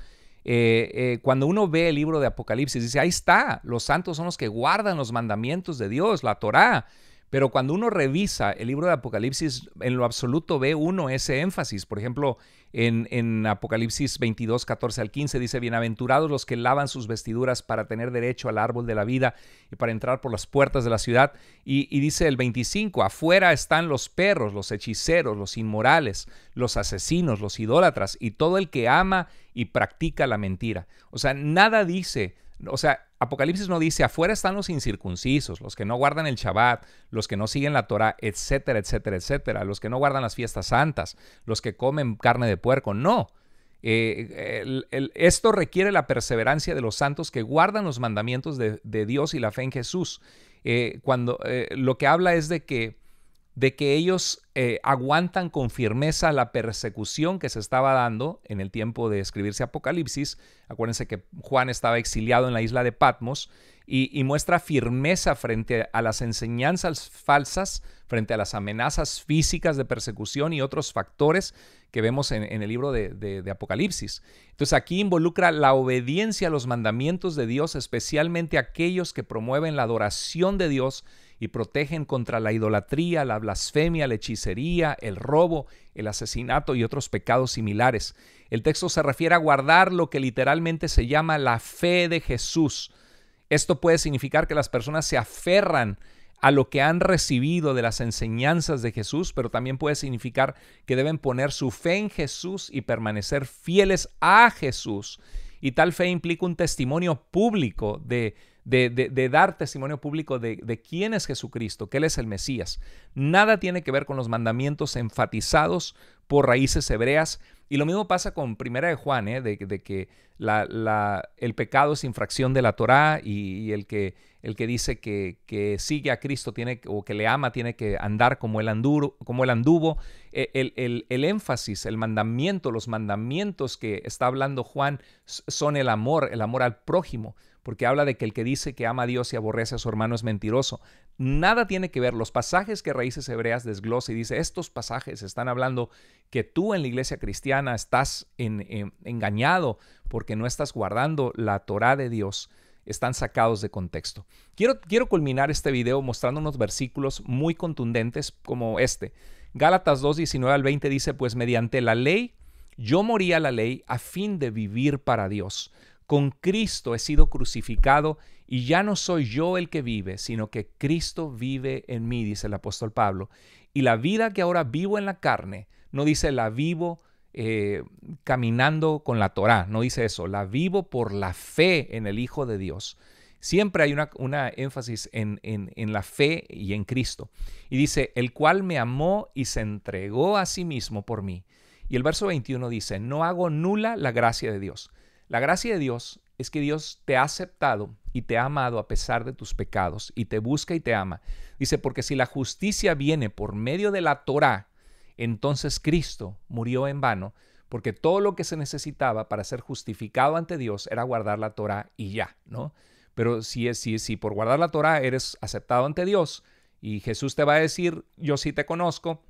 S1: Eh, eh, cuando uno ve el libro de Apocalipsis, dice, ahí está, los santos son los que guardan los mandamientos de Dios, la Torá, pero cuando uno revisa el libro de Apocalipsis, en lo absoluto ve uno ese énfasis. Por ejemplo, en, Apocalipsis 22, 14 al 15 dice, bienaventurados los que lavan sus vestiduras para tener derecho al árbol de la vida y para entrar por las puertas de la ciudad. Y, y dice el 25, afuera están los perros, los hechiceros, los inmorales, los asesinos, los idólatras y todo el que ama y practica la mentira. O sea, nada dice, o sea, Apocalipsis no dice, afuera están los incircuncisos, los que no guardan el Shabbat, los que no siguen la Torah, etcétera, etcétera, etcétera, los que no guardan las fiestas santas, los que comen carne de puerco. No. Eh, eh, esto requiere la perseverancia de los santos que guardan los mandamientos de, Dios y la fe en Jesús. Eh, cuando lo que habla es de que de que ellos eh, aguantan con firmeza la persecución que se estaba dando en el tiempo de escribirse Apocalipsis. Acuérdense que Juan estaba exiliado en la isla de Patmos y, muestra firmeza frente a las enseñanzas falsas, frente a las amenazas físicas de persecución y otros factores que vemos en, el libro de, de Apocalipsis. Entonces aquí involucra la obediencia a los mandamientos de Dios, especialmente aquellos que promueven la adoración de Dios y protegen contra la idolatría, la blasfemia, la hechicería, el robo, el asesinato y otros pecados similares. El texto se refiere a guardar lo que literalmente se llama la fe de Jesús. Esto puede significar que las personas se aferran a lo que han recibido de las enseñanzas de Jesús, pero también puede significar que deben poner su fe en Jesús y permanecer fieles a Jesús y tal fe implica un testimonio público de, de, dar testimonio público de, quién es Jesucristo, que Él es el Mesías. Nada tiene que ver con los mandamientos enfatizados por raíces hebreas y lo mismo pasa con Primera de Juan, ¿eh? de, que el pecado es infracción de la Torá y, el, que, el que dice que, que, sigue a Cristo tiene, o que le ama tiene que andar como el anduro, como e, el anduvo. El, el, énfasis, el mandamiento, los mandamientos que está hablando Juan son el amor, el amor al prójimo. Porque habla de que el que dice que ama a Dios y aborrece a su hermano es mentiroso. Nada tiene que ver. Los pasajes que Raíces Hebreas desglosa y dice, estos pasajes están hablando que tú en la iglesia cristiana estás engañado porque no estás guardando la Torah de Dios, están sacados de contexto. Quiero, quiero culminar este video mostrando unos versículos muy contundentes como este. Gálatas 2, 19 al 20 dice, pues mediante la ley, yo moría la ley a fin de vivir para Dios. Con Cristo he sido crucificado y ya no soy yo el que vive, sino que Cristo vive en mí, dice el apóstol Pablo. Y la vida que ahora vivo en la carne, no dice la vivo eh, caminando con la Torá, no dice eso, la vivo por la fe en el Hijo de Dios. Siempre hay una, una énfasis en, en, la fe y en Cristo. Y dice, el cual me amó y se entregó a sí mismo por mí. Y el verso 21 dice, no hago nula la gracia de Dios, la gracia de Dios es que Dios te ha aceptado y te ha amado a pesar de tus pecados y te busca y te ama. Dice, porque si la justicia viene por medio de la Torá, entonces Cristo murió en vano, porque todo lo que se necesitaba para ser justificado ante Dios era guardar la Torá y ya, ¿no? Pero si, si por guardar la Torá eres aceptado ante Dios y Jesús te va a decir, yo sí te conozco,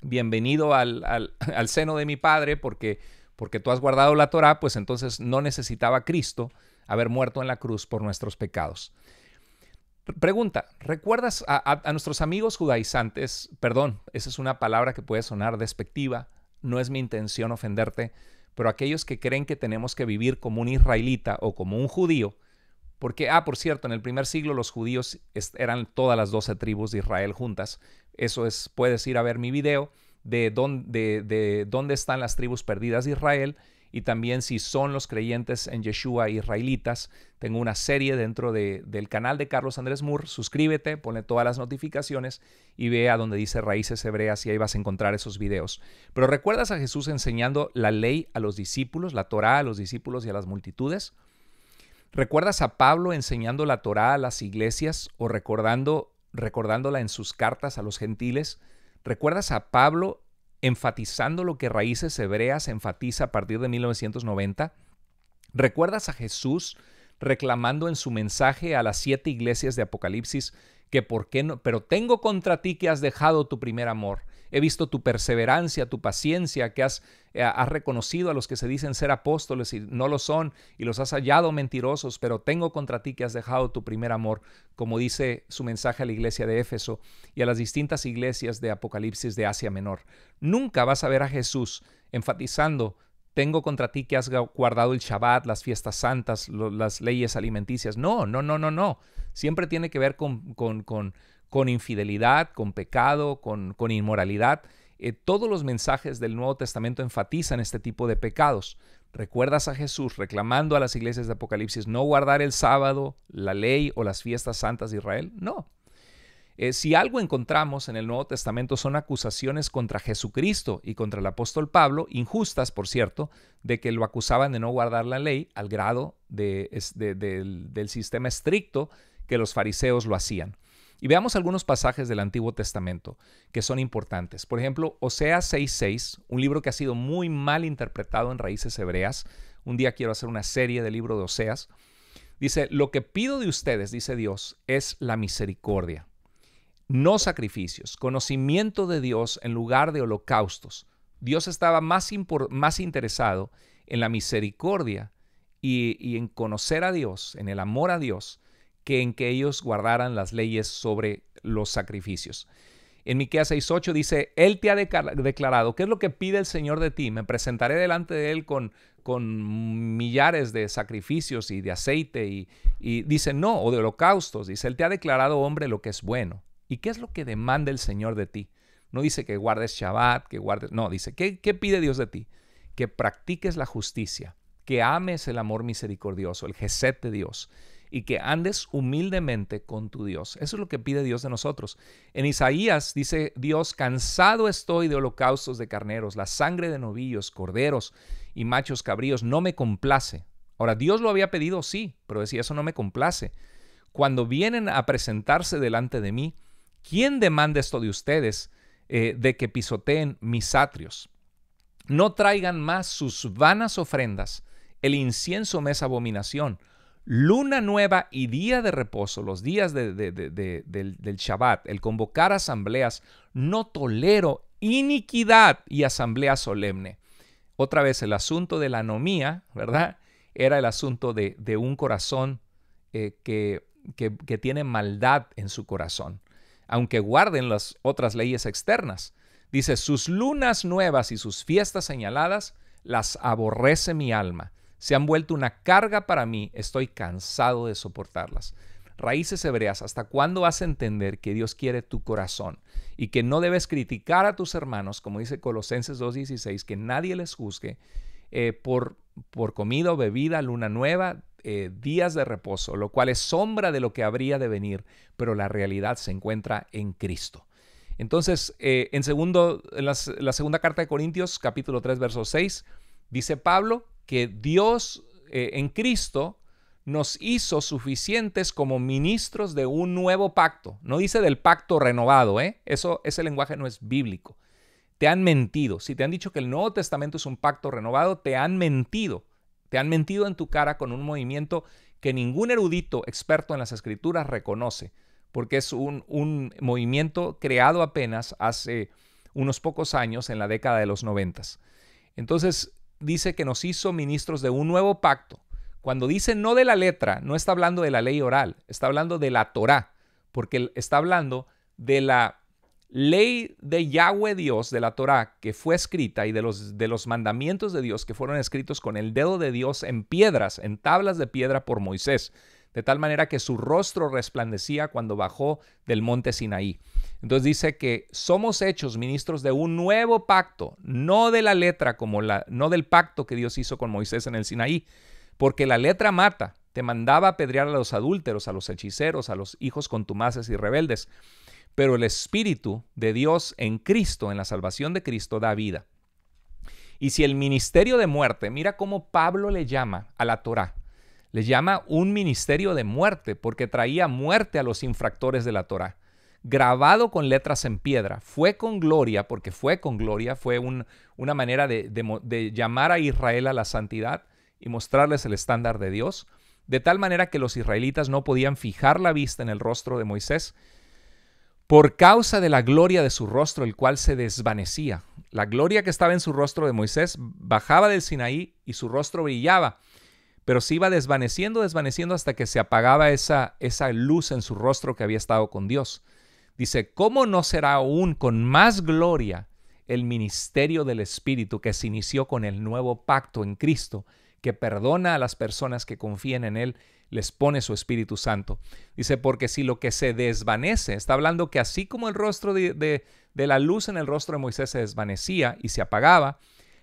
S1: bienvenido al seno de mi Padre, porque porque tú has guardado la Torá, pues entonces no necesitaba Cristo haber muerto en la cruz por nuestros pecados. Pregunta, ¿recuerdas a, nuestros amigos judaizantes? Perdón, esa es una palabra que puede sonar despectiva, no es mi intención ofenderte, pero aquellos que creen que tenemos que vivir como un israelita o como un judío, porque, ah, por cierto, en el primer siglo los judíos eran todas las doce tribus de Israel juntas, eso es, puedes ir a ver mi video, de, de, dónde están las tribus perdidas de Israel y también si son los creyentes en Yeshua israelitas. Tengo una serie dentro del canal de Carlos Andrés Moore. Suscríbete, pone todas las notificaciones y ve a donde dice raíces hebreas y ahí vas a encontrar esos videos. Pero ¿recuerdas a Jesús enseñando la ley a los discípulos, la Torá a los discípulos y a las multitudes? ¿Recuerdas a Pablo enseñando la Torá a las iglesias o recordando, recordándola en sus cartas a los gentiles? ¿Recuerdas a Pablo enfatizando lo que Raíces Hebreas enfatiza a partir de 1990? ¿Recuerdas a Jesús reclamando en su mensaje a las siete iglesias de Apocalipsis que por qué no, pero tengo contra ti que has dejado tu primer amor? He visto tu perseverancia, tu paciencia, que eh, has, reconocido a los que se dicen ser apóstoles y no lo son, y los has hallado mentirosos, pero tengo contra ti que has dejado tu primer amor, como dice su mensaje a la iglesia de Éfeso y a las distintas iglesias de Apocalipsis de Asia Menor. Nunca vas a ver a Jesús enfatizando tengo contra ti que has guardado el Shabbat, las fiestas santas, las leyes alimenticias. No, no, no, no, no. Siempre tiene que ver con, con infidelidad, con pecado, con, inmoralidad. Eh, todos los mensajes del Nuevo Testamento enfatizan este tipo de pecados. Recuerdas a Jesús reclamando a las iglesias de Apocalipsis no guardar el sábado, la ley o las fiestas santas de Israel. No. Eh, si algo encontramos en el Nuevo Testamento son acusaciones contra Jesucristo y contra el apóstol Pablo, injustas por cierto, de que lo acusaban de no guardar la ley al grado del sistema estricto que los fariseos lo hacían. Y veamos algunos pasajes del Antiguo Testamento que son importantes. Por ejemplo, Oseas 6.6, un libro que ha sido muy mal interpretado en raíces hebreas. Un día quiero hacer una serie del libro de Oseas. Dice, lo que pido de ustedes, dice Dios, es la misericordia, no sacrificios, conocimiento de Dios en lugar de holocaustos. Dios estaba más, más interesado en la misericordia y en conocer a Dios, en el amor a Dios, que en que ellos guardaran las leyes sobre los sacrificios. En Miqueas 6:8 dice, él te ha declarado, ¿qué es lo que pide el Señor de ti? Me presentaré delante de él con, con millares de sacrificios y de aceite y, dice, no, o de holocaustos, dice, él te ha declarado, hombre, lo que es bueno. ¿Y qué es lo que demanda el Señor de ti? No dice que guardes Shabbat, que guardes, no, dice, ¿qué, qué pide Dios de ti? Que practiques la justicia, que ames el amor misericordioso, el Gesed de Dios, y que andes humildemente con tu Dios. Eso es lo que pide Dios de nosotros. En Isaías dice Dios, cansado estoy de holocaustos de carneros, la sangre de novillos, corderos y machos cabríos, no me complace. Ahora, Dios lo había pedido, sí, pero decía, eso no me complace. Cuando vienen a presentarse delante de mí, ¿quién demanda esto de ustedes, eh, de que pisoteen mis atrios? No traigan más sus vanas ofrendas, el incienso me es abominación luna nueva y día de reposo, los días del, Shabbat, el convocar asambleas, no tolero iniquidad y asamblea solemne. Otra vez, el asunto de la anomía, ¿verdad? Era el asunto de, un corazón eh, que, que tiene maldad en su corazón, aunque guarden las otras leyes externas. Dice, sus lunas nuevas y sus fiestas señaladas las aborrece mi alma se han vuelto una carga para mí, estoy cansado de soportarlas. Raíces hebreas, ¿hasta cuándo vas a entender que Dios quiere tu corazón y que no debes criticar a tus hermanos, como dice Colosenses 2.16, que nadie les juzgue eh, por, por comida o bebida, luna nueva, eh, días de reposo, lo cual es sombra de lo que habría de venir, pero la realidad se encuentra en Cristo. Entonces, eh, en segundo, la segunda carta de Corintios, capítulo 3, verso 6, dice Pablo, que Dios eh, en Cristo nos hizo suficientes como ministros de un nuevo pacto. No dice del pacto renovado, ¿eh? Eso, ese lenguaje no es bíblico. Te han mentido. Si te han dicho que el Nuevo Testamento es un pacto renovado, te han mentido. Te han mentido en tu cara con un movimiento que ningún erudito experto en las escrituras reconoce, porque es un, un movimiento creado apenas hace unos pocos años en la década de los noventas. Entonces, dice que nos hizo ministros de un nuevo pacto. Cuando dice no de la letra, no está hablando de la ley oral, está hablando de la Torá, porque está hablando de la ley de Yahweh Dios, de la Torá, que fue escrita y de los, de los mandamientos de Dios que fueron escritos con el dedo de Dios en piedras, en tablas de piedra por Moisés de tal manera que su rostro resplandecía cuando bajó del monte Sinaí. Entonces dice que somos hechos ministros de un nuevo pacto, no de la letra como la no del pacto que Dios hizo con Moisés en el Sinaí, porque la letra mata, te mandaba apedrear a los adúlteros, a los hechiceros, a los hijos contumaces y rebeldes, pero el espíritu de Dios en Cristo, en la salvación de Cristo da vida. Y si el ministerio de muerte, mira cómo Pablo le llama a la Torá, le llama un ministerio de muerte porque traía muerte a los infractores de la Torá. Grabado con letras en piedra. Fue con gloria, porque fue con gloria, fue una manera de llamar a Israel a la santidad y mostrarles el estándar de Dios, de tal manera que los israelitas no podían fijar la vista en el rostro de Moisés por causa de la gloria de su rostro, el cual se desvanecía. La gloria que estaba en su rostro de Moisés bajaba del Sinaí y su rostro brillaba, pero se iba desvaneciendo, desvaneciendo hasta que se apagaba esa, esa luz en su rostro que había estado con Dios. Dice, ¿cómo no será aún con más gloria el ministerio del Espíritu que se inició con el nuevo pacto en Cristo, que perdona a las personas que confían en Él, les pone su Espíritu Santo? Dice, porque si lo que se desvanece, está hablando que así como el rostro de, de la luz en el rostro de Moisés se desvanecía y se apagaba,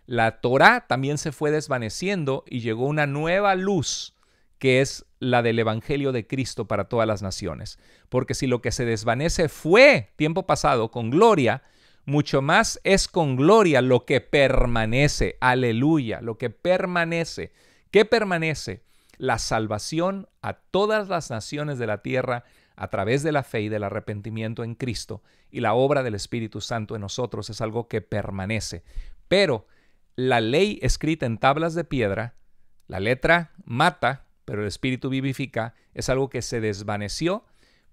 S1: la Torá también se fue desvaneciendo y llegó una nueva luz que es la del Evangelio de Cristo para todas las naciones. Porque si lo que se desvanece fue tiempo pasado con gloria, mucho más es con gloria lo que permanece. Aleluya, lo que permanece. ¿Qué permanece? La salvación a todas las naciones de la tierra a través de la fe y del arrepentimiento en Cristo y la obra del Espíritu Santo en nosotros es algo que permanece. Pero la ley escrita en tablas de piedra, la letra mata, pero el espíritu vivifica, es algo que se desvaneció,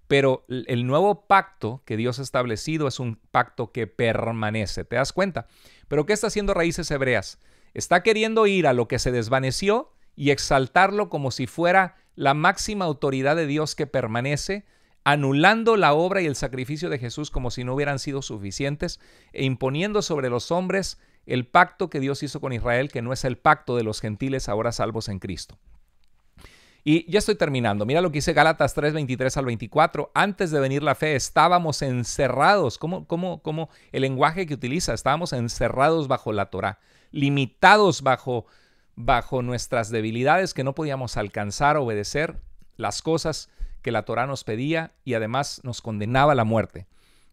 S1: pero el nuevo pacto que Dios ha establecido es un pacto que permanece, ¿te das cuenta? Pero ¿qué está haciendo Raíces Hebreas? Está queriendo ir a lo que se desvaneció y exaltarlo como si fuera la máxima autoridad de Dios que permanece, anulando la obra y el sacrificio de Jesús como si no hubieran sido suficientes e imponiendo sobre los hombres el pacto que Dios hizo con Israel, que no es el pacto de los gentiles ahora salvos en Cristo. Y ya estoy terminando. Mira lo que dice Gálatas 3, 23 al 24. Antes de venir la fe estábamos encerrados. ¿Cómo, cómo, el lenguaje que utiliza? Estábamos encerrados bajo la Torah, limitados bajo, bajo nuestras debilidades que no podíamos alcanzar, a obedecer las cosas que la Torah nos pedía y además nos condenaba a la muerte.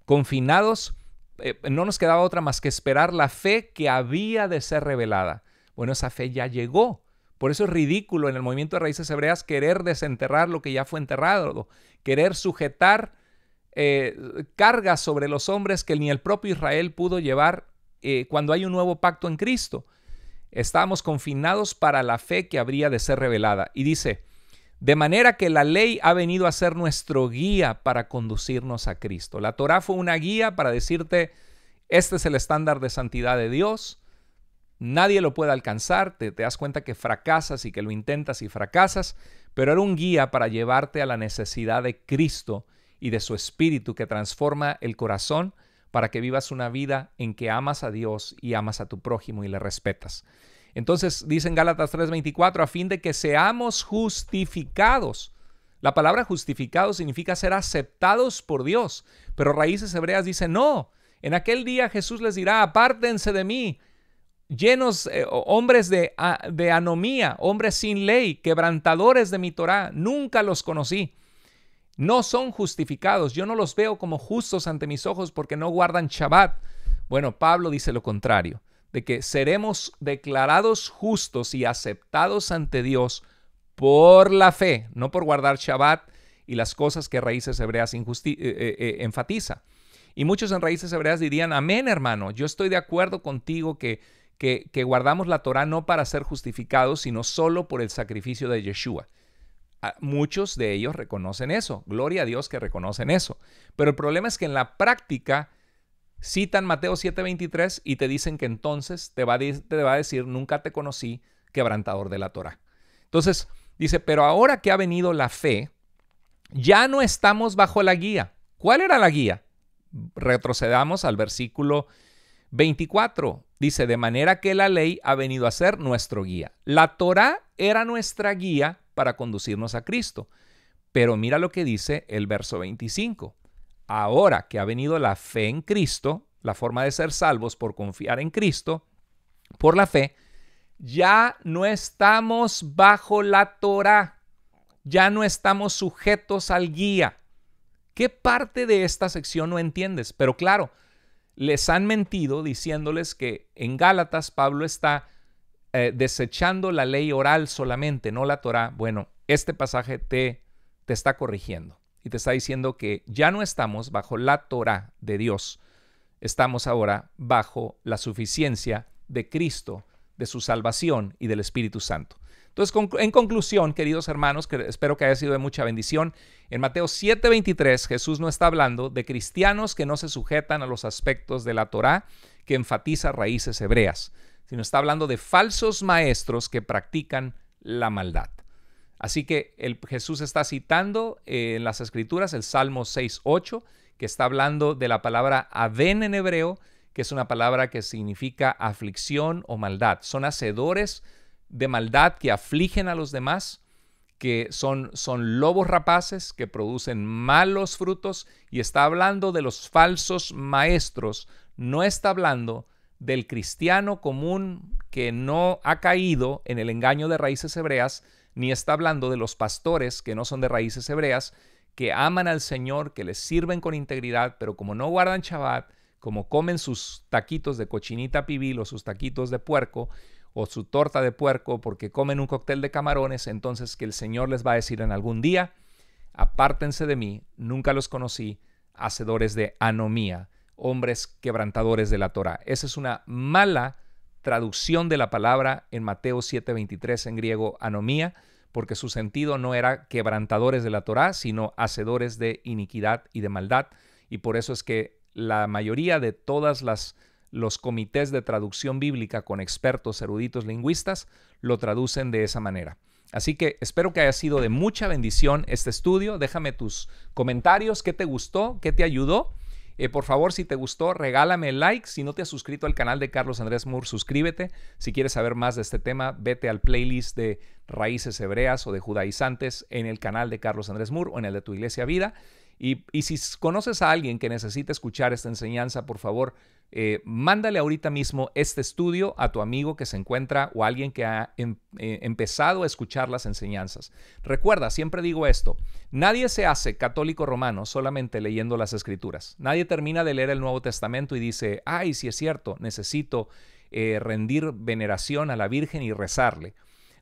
S1: Confinados eh, no nos quedaba otra más que esperar la fe que había de ser revelada. Bueno, esa fe ya llegó. Por eso es ridículo en el movimiento de raíces hebreas querer desenterrar lo que ya fue enterrado, querer sujetar eh, cargas sobre los hombres que ni el propio Israel pudo llevar eh, cuando hay un nuevo pacto en Cristo. Estábamos confinados para la fe que habría de ser revelada. Y dice, de manera que la ley ha venido a ser nuestro guía para conducirnos a Cristo. La Torá fue una guía para decirte, este es el estándar de santidad de Dios, nadie lo puede alcanzar, te, te das cuenta que fracasas y que lo intentas y fracasas, pero era un guía para llevarte a la necesidad de Cristo y de su Espíritu que transforma el corazón para que vivas una vida en que amas a Dios y amas a tu prójimo y le respetas. Entonces dicen en Gálatas 3:24, a fin de que seamos justificados. La palabra justificado significa ser aceptados por Dios, pero raíces hebreas dice, no, en aquel día Jesús les dirá, apártense de mí, llenos eh, hombres de, de, anomía, hombres sin ley, quebrantadores de mi Torah, nunca los conocí. No son justificados, yo no los veo como justos ante mis ojos porque no guardan Shabbat. Bueno, Pablo dice lo contrario de que seremos declarados justos y aceptados ante Dios por la fe, no por guardar Shabbat y las cosas que Raíces Hebreas eh, eh, eh, enfatiza. Y muchos en Raíces Hebreas dirían, amén hermano, yo estoy de acuerdo contigo que, que, guardamos la Torah no para ser justificados, sino solo por el sacrificio de Yeshua. muchos de ellos reconocen eso, gloria a Dios que reconocen eso. Pero el problema es que en la práctica citan Mateo 7:23 y te dicen que entonces te va, a te va a decir, nunca te conocí, quebrantador de la Torah. Entonces, dice, pero ahora que ha venido la fe, ya no estamos bajo la guía. ¿Cuál era la guía? Retrocedamos al versículo 24. Dice, de manera que la ley ha venido a ser nuestro guía. La Torah era nuestra guía para conducirnos a Cristo. Pero mira lo que dice el verso 25 ahora que ha venido la fe en Cristo, la forma de ser salvos por confiar en Cristo, por la fe, ya no estamos bajo la Torah, ya no estamos sujetos al guía. ¿Qué parte de esta sección no entiendes? Pero claro, les han mentido diciéndoles que en Gálatas Pablo está eh, desechando la ley oral solamente, no la Torah. Bueno, este pasaje te, te está corrigiendo y te está diciendo que ya no estamos bajo la Torah de Dios, estamos ahora bajo la suficiencia de Cristo, de su salvación y del Espíritu Santo. Entonces, en conclusión, queridos hermanos, que espero que haya sido de mucha bendición, en Mateo 7:23 Jesús no está hablando de cristianos que no se sujetan a los aspectos de la Torá que enfatiza raíces hebreas, sino está hablando de falsos maestros que practican la maldad. Así que el, Jesús está citando eh, en las Escrituras el Salmo 6.8, que está hablando de la palabra Adén en hebreo, que es una palabra que significa aflicción o maldad. Son hacedores de maldad que afligen a los demás, que son, son lobos rapaces, que producen malos frutos, y está hablando de los falsos maestros, no está hablando del cristiano común que no ha caído en el engaño de raíces hebreas, ni está hablando de los pastores que no son de raíces hebreas, que aman al Señor, que les sirven con integridad, pero como no guardan Shabbat, como comen sus taquitos de cochinita pibil o sus taquitos de puerco o su torta de puerco porque comen un cóctel de camarones, entonces que el Señor les va a decir en algún día, apártense de mí, nunca los conocí, hacedores de anomía, hombres quebrantadores de la Torah. Esa es una mala traducción de la palabra en Mateo 7:23 en griego anomía, porque su sentido no era quebrantadores de la Torá, sino hacedores de iniquidad y de maldad, y por eso es que la mayoría de todas las los comités de traducción bíblica con expertos eruditos lingüistas lo traducen de esa manera. Así que espero que haya sido de mucha bendición este estudio. Déjame tus comentarios, qué te gustó, qué te ayudó eh, por favor, si te gustó, regálame like. Si no te has suscrito al canal de Carlos Andrés Moore, suscríbete. Si quieres saber más de este tema, vete al playlist de raíces hebreas o de judaizantes en el canal de Carlos Andrés Moore o en el de tu iglesia vida. Y, si conoces a alguien que necesite escuchar esta enseñanza, por favor, eh, mándale ahorita mismo este estudio a tu amigo que se encuentra o alguien que ha em, eh, empezado a escuchar las enseñanzas. Recuerda, siempre digo esto, nadie se hace católico romano solamente leyendo las escrituras. Nadie termina de leer el Nuevo Testamento y dice, ay, si sí es cierto, necesito eh, rendir veneración a la Virgen y rezarle.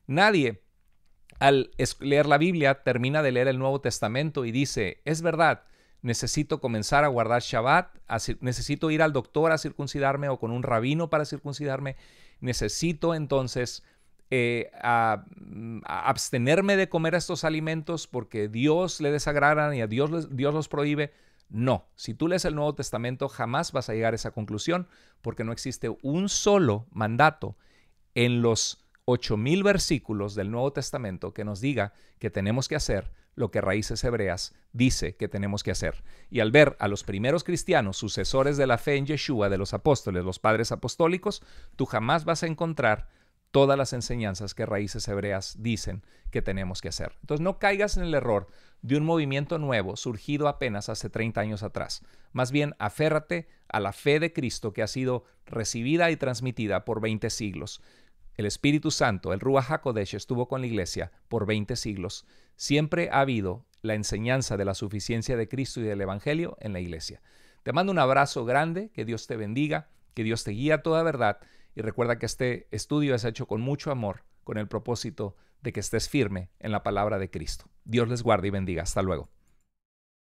S1: Nadie al leer la Biblia termina de leer el Nuevo Testamento y dice, es verdad, necesito comenzar a guardar Shabbat, necesito ir al doctor a circuncidarme o con un rabino para circuncidarme, necesito entonces eh, mm, abstenerme de comer estos alimentos porque Dios le desagradan y a Dios, Dios los prohíbe. No, si tú lees el Nuevo Testamento jamás vas a llegar a esa conclusión porque no existe un solo mandato en los 8.000 versículos del Nuevo Testamento que nos diga que tenemos que hacer lo que Raíces Hebreas dice que tenemos que hacer. Y al ver a los primeros cristianos, sucesores de la fe en Yeshua, de los apóstoles, los padres apostólicos, tú jamás vas a encontrar todas las enseñanzas que Raíces Hebreas dicen que tenemos que hacer. Entonces no caigas en el error de un movimiento nuevo surgido apenas hace 30 años atrás. Más bien, aférrate a la fe de Cristo que ha sido recibida y transmitida por 20 siglos el Espíritu Santo, el Ruach HaKodesh, estuvo con la iglesia por 20 siglos. Siempre ha habido la enseñanza de la suficiencia de Cristo y del Evangelio en la iglesia. Te mando un abrazo grande, que Dios te bendiga, que Dios te guíe a toda verdad y recuerda que este estudio es hecho con mucho amor, con el propósito de que estés firme en la palabra de Cristo. Dios les guarde y bendiga. Hasta luego.